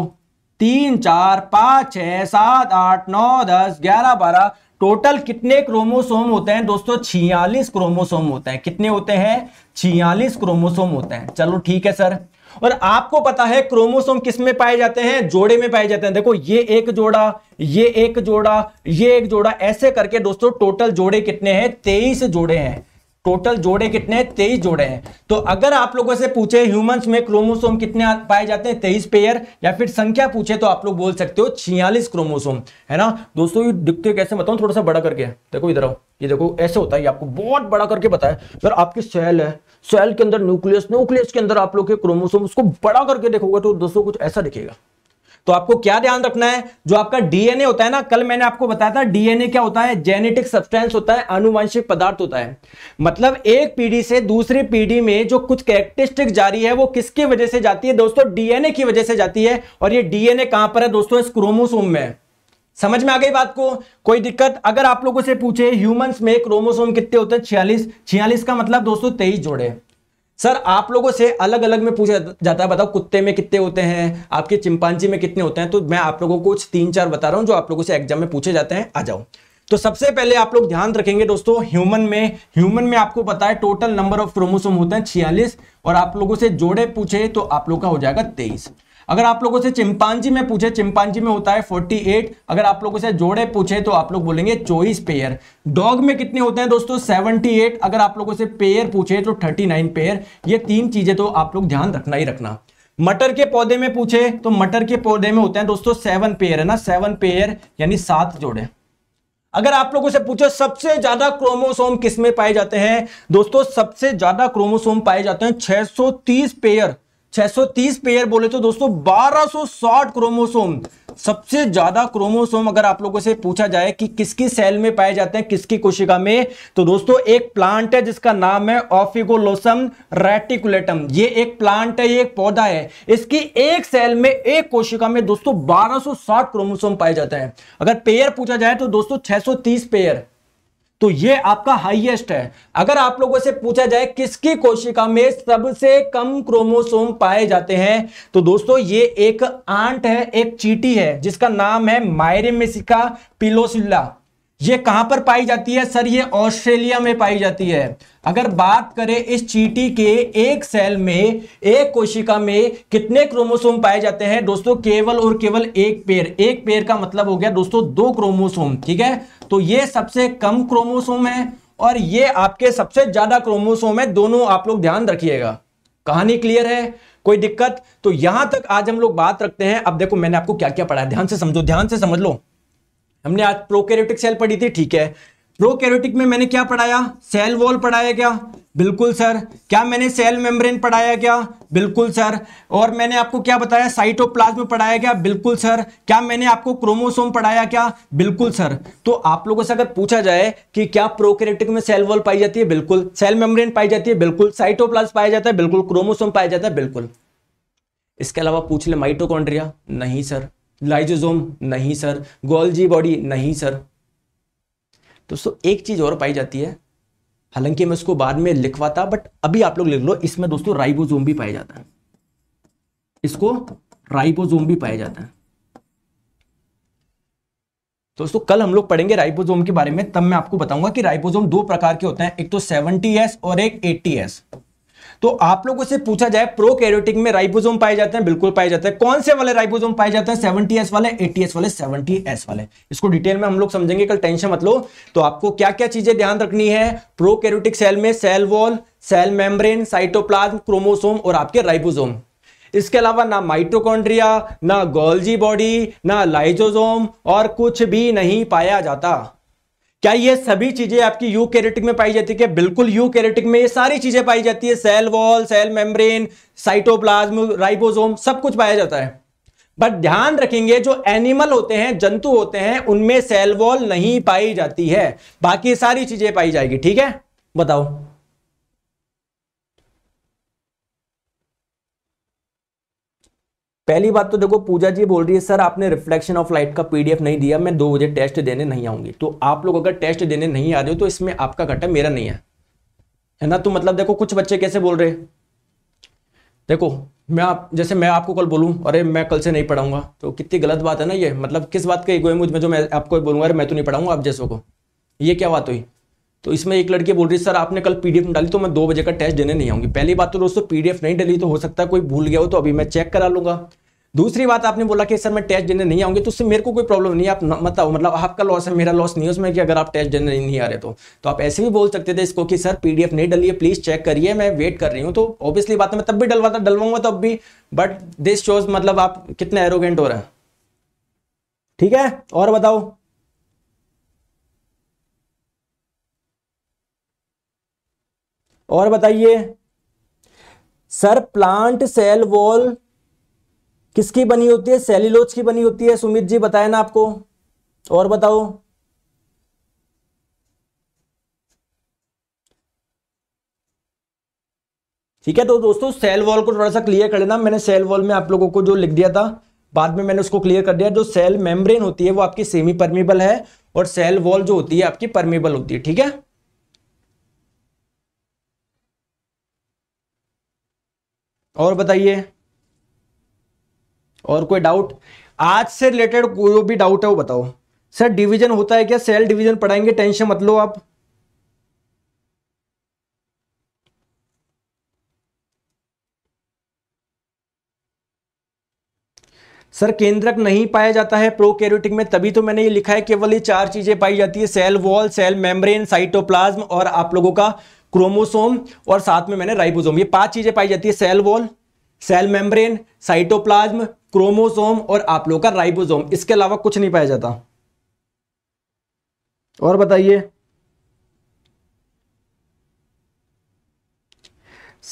तीन चार पाँच छ सात आठ नौ दस ग्यारह बारह टोटल कितने क्रोमोसोम होते हैं दोस्तों छियालीस क्रोमोसोम होते हैं कितने होते हैं छियालीस क्रोमोसोम होते हैं चलो ठीक है सर और आपको पता है क्रोमोसोम किस में पाए जाते हैं जोड़े में पाए जाते हैं देखो ये एक जोड़ा ये एक जोड़ा ये एक जोड़ा ऐसे करके दोस्तों टोटल जोड़े कितने हैं तेईस जोड़े हैं टोटल जोड़े कितने हैं तेईस जोड़े हैं तो अगर आप लोगों से पूछे ह्यूमंस में क्रोमोसोम कितने पाए जाते हैं तेईस पेयर या फिर संख्या पूछे तो आप लोग बोल सकते हो छियालीस क्रोमोसोम है ना दोस्तों ये दिखते कैसे बताऊं थोड़ा सा बड़ा करके देखो इधर आओ ये देखो ऐसे होता है आपको बहुत बड़ा करके बताया फिर आपकी सेल है सेल के अंदर न्यूक्लियस न्यूक्लियस के अंदर आप लोग के क्रोमोसोम उसको बड़ा करके देखोगे तो दोस्तों कुछ ऐसा दिखेगा तो आपको क्या ध्यान रखना है जो आपका डीएनए होता है ना कल मैंने आपको बताया था डीएनए क्या होता है जेनेटिक सब्सटेंस होता है अनुवंशिक पदार्थ होता है मतलब एक पीढ़ी से दूसरी पीढ़ी में जो कुछ कैरेक्टरिस्टिक जारी है वो किसकी वजह से जाती है दोस्तों डीएनए की वजह से जाती है और ये डीएनए कहां पर है दोस्तों इस क्रोमोसोम में समझ में आ गई बात को कोई दिक्कत अगर आप लोगों से पूछे ह्यूमंस में क्रोमोसोम कितने होते हैं छियालीस छियालीस का मतलब दोस्तों तेईस जोड़े सर आप लोगों से अलग अलग में पूछा जाता है बताओ कुत्ते में कितने होते हैं आपके चिंपांजी में कितने होते हैं तो मैं आप लोगों को कुछ तीन चार बता रहा हूं जो आप लोगों से एग्जाम में पूछे जाते हैं आ जाओ तो सबसे पहले आप लोग ध्यान रखेंगे दोस्तों ह्यूमन में ह्यूमन में आपको पता है टोटल नंबर ऑफ क्रोमोसोम होते हैं छियालीस और आप लोगों से जोड़े पूछे तो आप लोग का हो जाएगा तेईस अगर आप लोगों से चिंपांजी में पूछे चिंपांजी में होता है 48 अगर आप लोगों से जोड़े पूछे तो आप लोग बोलेंगे चौबीस पेयर डॉग में कितने होते हैं दोस्तों 78 अगर आप लोगों से पेयर पूछे तो 39 पेयर ये तीन चीजें तो आप लोग ध्यान रखना ही रखना मटर के पौधे में पूछे तो मटर के पौधे में होते हैं दोस्तों सेवन पेयर है ना सेवन पेयर यानी सात जोड़े अगर आप लोगों से पूछो सबसे ज्यादा क्रोमोसोम किसमें पाए जाते हैं दोस्तों सबसे ज्यादा क्रोमोसोम पाए जाते हैं 630 पेयर 630 पेयर बोले तो दोस्तों 1260 क्रोमोसोम सबसे ज्यादा क्रोमोसोम अगर आप लोगों से पूछा जाए कि किसकी सेल में पाए जाते हैं किसकी कोशिका में तो दोस्तों एक प्लांट है जिसका नाम है ऑफिगोलोसम रेटिकुलेटम ये एक प्लांट है ये एक पौधा है इसकी एक सेल में एक कोशिका में दोस्तों 1260 क्रोमोसोम पाए जाते हैं अगर पेयर पूछा जाए तो दोस्तों 630 पेयर तो ये आपका हाईएस्ट है अगर आप लोगों से पूछा जाए किसकी कोशिका में सबसे कम क्रोमोसोम पाए जाते हैं तो दोस्तों ये एक आंट है एक चीटी है जिसका नाम है मायरे मायरेमेसिका पिलोसिल्ला ये कहां पर पाई जाती है सर ये ऑस्ट्रेलिया में पाई जाती है अगर बात करें इस चीटी के एक सेल में एक कोशिका में कितने क्रोमोसोम पाए जाते हैं दोस्तों केवल और केवल एक पेयर एक पेयर का मतलब हो गया दोस्तों दो क्रोमोसोम ठीक है तो ये सबसे कम क्रोमोसोम है और ये आपके सबसे ज्यादा क्रोमोसोम है दोनों आप लोग ध्यान रखिएगा कहानी क्लियर है कोई दिक्कत तो यहां तक आज हम लोग बात रखते हैं अब देखो मैंने आपको क्या क्या पढ़ा ध्यान से समझो ध्यान से समझ लो हमने आज प्रोकैरियोटिक सेल पढ़ी थी ठीक है प्रोकैरियोटिक में मैंने क्या पढ़ाया सेल वॉल पढ़ाया क्या बिल्कुल सर क्या मैंने सेल मेम्ब्रेन पढ़ाया क्या बिल्कुल सर और मैंने आपको क्या बताया साइटोप्लाज्म पढ़ाया क्या बिल्कुल सर क्या मैंने आपको क्रोमोसोम पढ़ाया क्या बिल्कुल सर तो आप लोगों से अगर पूछा जाए कि क्या प्रोकैरियोटिक में सेल वॉल पाई जाती है बिल्कुल सेल मेम्ब्रेन पाई जाती है बिल्कुल साइटोप्लाज्म पाया जाता है बिल्कुल क्रोमोसोम पाया जाता है बिल्कुल इसके अलावा पूछ ले माइटोकॉन्ड्रिया नहीं सर लाइजोजोम नहीं सर गोल्जी बॉडी नहीं सर दोस्तों एक चीज़ और पाई जाती है हालांकि मैं उसको बाद में लिखवाता बट अभी आप लोग लिख लो इसमें दोस्तों राइबोजोम भी पाया जाता है इसको राइबोजोम भी पाया जाता है दोस्तों कल हम लोग पढ़ेंगे राइबोजोम के बारे में तब मैं आपको बताऊंगा कि राइबोजोम दो प्रकार के होते हैं एक तो सेवनटी और एक 80s तो आप लोगों से पूछा जाए प्रो कैरियोटिक में राइबोजोम पाए जाते हैं बिल्कुल पाए जाते हैं कौन से वाले राइबोजोम पाए जाते हैं सेवेंटी एस वाले एटी एस वाले सेवेंटी एस वाले इसको डिटेल में हम लोग समझेंगे कल टेंशन मत लो तो आपको क्या क्या चीजें ध्यान रखनी है प्रो कैरियोटिक सेल में cell wall cell membrane cytoplasm chromosome और आपके राइबोसोम इसके अलावा ना माइट्रोकॉन्ड्रिया ना गोल्जी बॉडी ना लाइजोजोम और कुछ भी नहीं पाया जाता क्या ये सभी चीजें आपकी यू कैरेटिक में पाई जाती है बिल्कुल यू कैरेटिक में ये सारी चीजें पाई जाती है cell wall cell membrane cytoplasm ribosome सब कुछ पाया जाता है बट ध्यान रखेंगे जो एनिमल होते हैं जंतु होते हैं उनमें सेल वॉल नहीं पाई जाती है बाकी सारी चीजें पाई जाएगी ठीक है बताओ पहली बात तो देखो पूजा जी बोल रही है सर आपने रिफ्लेक्शन ऑफ लाइट का पीडीएफ नहीं दिया मैं दो बजे टेस्ट देने नहीं आऊंगी तो आप लोग अगर टेस्ट देने नहीं आ रहे हो तो इसमें आपका घटा मेरा नहीं है है ना तो मतलब देखो कुछ बच्चे कैसे बोल रहे देखो मैं आप जैसे मैं आपको कल बोलूँ अरे मैं कल से नहीं पढ़ाऊंगा तो कितनी गलत बात है ना ये मतलब किस बात का ईगो है मुझ में जो मैं आपको बोलूँगा अरे मैं तो नहीं पढ़ाऊंगा आप जैसों को ये क्या बात हुई तो इसमें एक लड़की बोल रही है सर आपने कल पीडीएफ में डाली तो मैं दो बजे का टेस्ट देने नहीं आऊंगी पहली बात तो दोस्तों पीडीएफ नहीं डाली तो हो सकता है कोई भूल गया हो तो अभी मैं चेक करा लूंगा दूसरी बात आपने बोला कि सर मैं टेस्ट देने नहीं आऊंगी तो उससे मेरे को कोई प्रॉब्लम नहीं आप मत आओ मतलब आपका लॉस है मेरा लॉस नहीं उसमें कि अगर आप टेस्ट देने नहीं आ रहे तो तो आप ऐसे भी बोल सकते थे इसको कि सर पीडीएफ नहीं डलिए प्लीज चेक करिए मैं वेट कर रही हूँ तो ऑब्वियसली बात है मैं तब भी डलवाता डलवाऊंगा तब भी बट दिस शोज मतलब आप कितने एरोगेंट हो रहे हैं ठीक है और बताओ और बताइए सर प्लांट सेल वॉल किसकी बनी होती है सेलिलोज की बनी होती है सुमित जी बताए ना आपको और बताओ ठीक है तो दोस्तों सेल वॉल को थोड़ा सा क्लियर कर लेना मैंने सेल वॉल में आप लोगों को जो लिख दिया था बाद में मैंने उसको क्लियर कर दिया जो सेल मेम्ब्रेन होती है वो आपकी सेमी परमिबल है और सेल वॉल जो होती है आपकी परमिबल होती है ठीक है और बताइए और कोई डाउट आज से रिलेटेड जो भी डाउट है वो बताओ सर डिवीजन होता है क्या सेल डिवीजन पढ़ाएंगे टेंशन मत लो आप सर केंद्रक नहीं पाया जाता है प्रोकैरियोटिक में तभी तो मैंने ये लिखा है केवल ये चार चीजें पाई जाती है cell wall cell membrane cytoplasm और आप लोगों का क्रोमोसोम और साथ में मैंने राइबोसोम ये पांच चीजें पाई जाती है cell wall cell membrane cytoplasm chromosome और आप लोग का राइबोसोम इसके अलावा कुछ नहीं पाया जाता और बताइए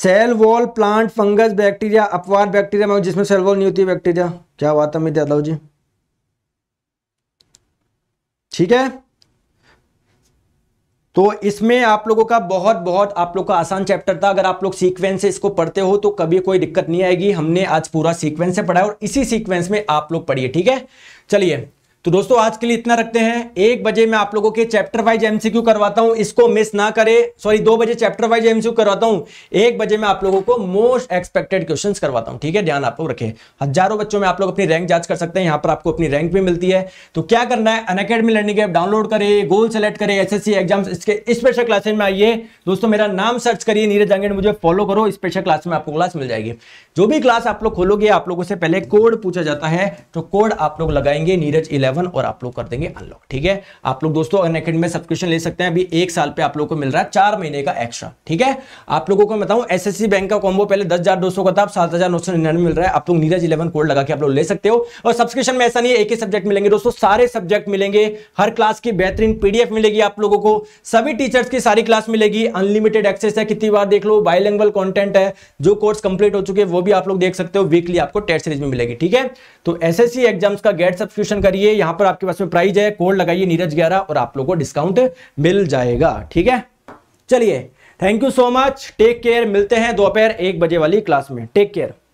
cell wall plant fungus bacteria अपवार बैक्टीरिया में जिसमें सेल वॉल नहीं होती है बैक्टीरिया क्या बात है मित्र यादव जी ठीक है तो इसमें आप लोगों का बहुत बहुत आप लोग का आसान चैप्टर था अगर आप लोग सीक्वेंस से इसको पढ़ते हो तो कभी कोई दिक्कत नहीं आएगी हमने आज पूरा सीक्वेंस से पढ़ा है और इसी सीक्वेंस में आप लोग पढ़िए ठीक है चलिए तो दोस्तों आज के लिए इतना रखते हैं एक बजे मैं आप लोगों के चैप्टर वाइज एमसीक्यू करवाता हूं इसको मिस ना करें सॉरी दो बजे चैप्टर वाइज एमसीक्यू करवाता हूं एक बजे मैं आप लोगों को मोस्ट एक्सपेक्टेड क्वेश्चन करवाता हूं ठीक है ध्यान आप लोग रखें हजारों बच्चों में आप लोग अपनी रैंक जांच कर सकते हैं यहां पर आपको अपनी रैंक भी मिलती है तो क्या करना है अनकेडमी लर्निंग ऐप डाउनलोड करे गोल सेलेक्ट करें एसएससी एग्जाम इसके स्पेशल क्लासेज में आइए दोस्तों मेरा नाम सर्च करिए नीरज जांगेड़ मुझे फॉलो करो स्पेशल क्लास में आपको क्लास मिल जाएगी जो भी क्लास आप लोग खोलोगे आप लोगों से पहले कोड पूछा जाता है तो कोड आप लोग लगाएंगे नीरज इलेवन सेवन और आप लोग कर देंगे अनलॉक ठीक है आप लोग दोस्तों अनएकेड में सब्सक्रिप्शन ले सकते हैं अभी एक साल पे आप लोग को मिल रहा है चार महीने का एक्स्ट्रा ठीक है आप लोगों को बताऊं एसएससी बैंक का कॉम्बो पहले दस हजार दो सौ का था सात हजार नौ सौ निन्यानवे मिल रहा है आप लोग नीरज इलेवन कोड लगा के आप लोग ले सकते हो और सब्सक्रिप्शन में ऐसा नहीं है एक ही सब्जेक्ट मिलेंगे दोस्तों सारे सब्जेक्ट मिलेंगे हर क्लास की बेहतरीन पीडीएफ मिलेगी आप लोगों को सभी टीचर्स की सारी क्लास मिलेगी अनलिमिटेड एक्सेस है कितनी बार देख लो बाइलैंग्वल कॉन्टेंट है जो कोर्स कंप्लीट हो चुके हैं वो भी आप लोग देख सकते हो वीकली आपको टेस्ट सीरीज में मिलेगी ठीक है तो एसएससी एग्जाम्स का गेट सब्सक्रिप्शन करिए यहां पर आपके पास में प्राइज है कोड लगाइए नीरज ग्यारह और आप लोग को डिस्काउंट मिल जाएगा ठीक है चलिए thank you so much take care मिलते हैं दोपहर एक बजे वाली क्लास में टेक केयर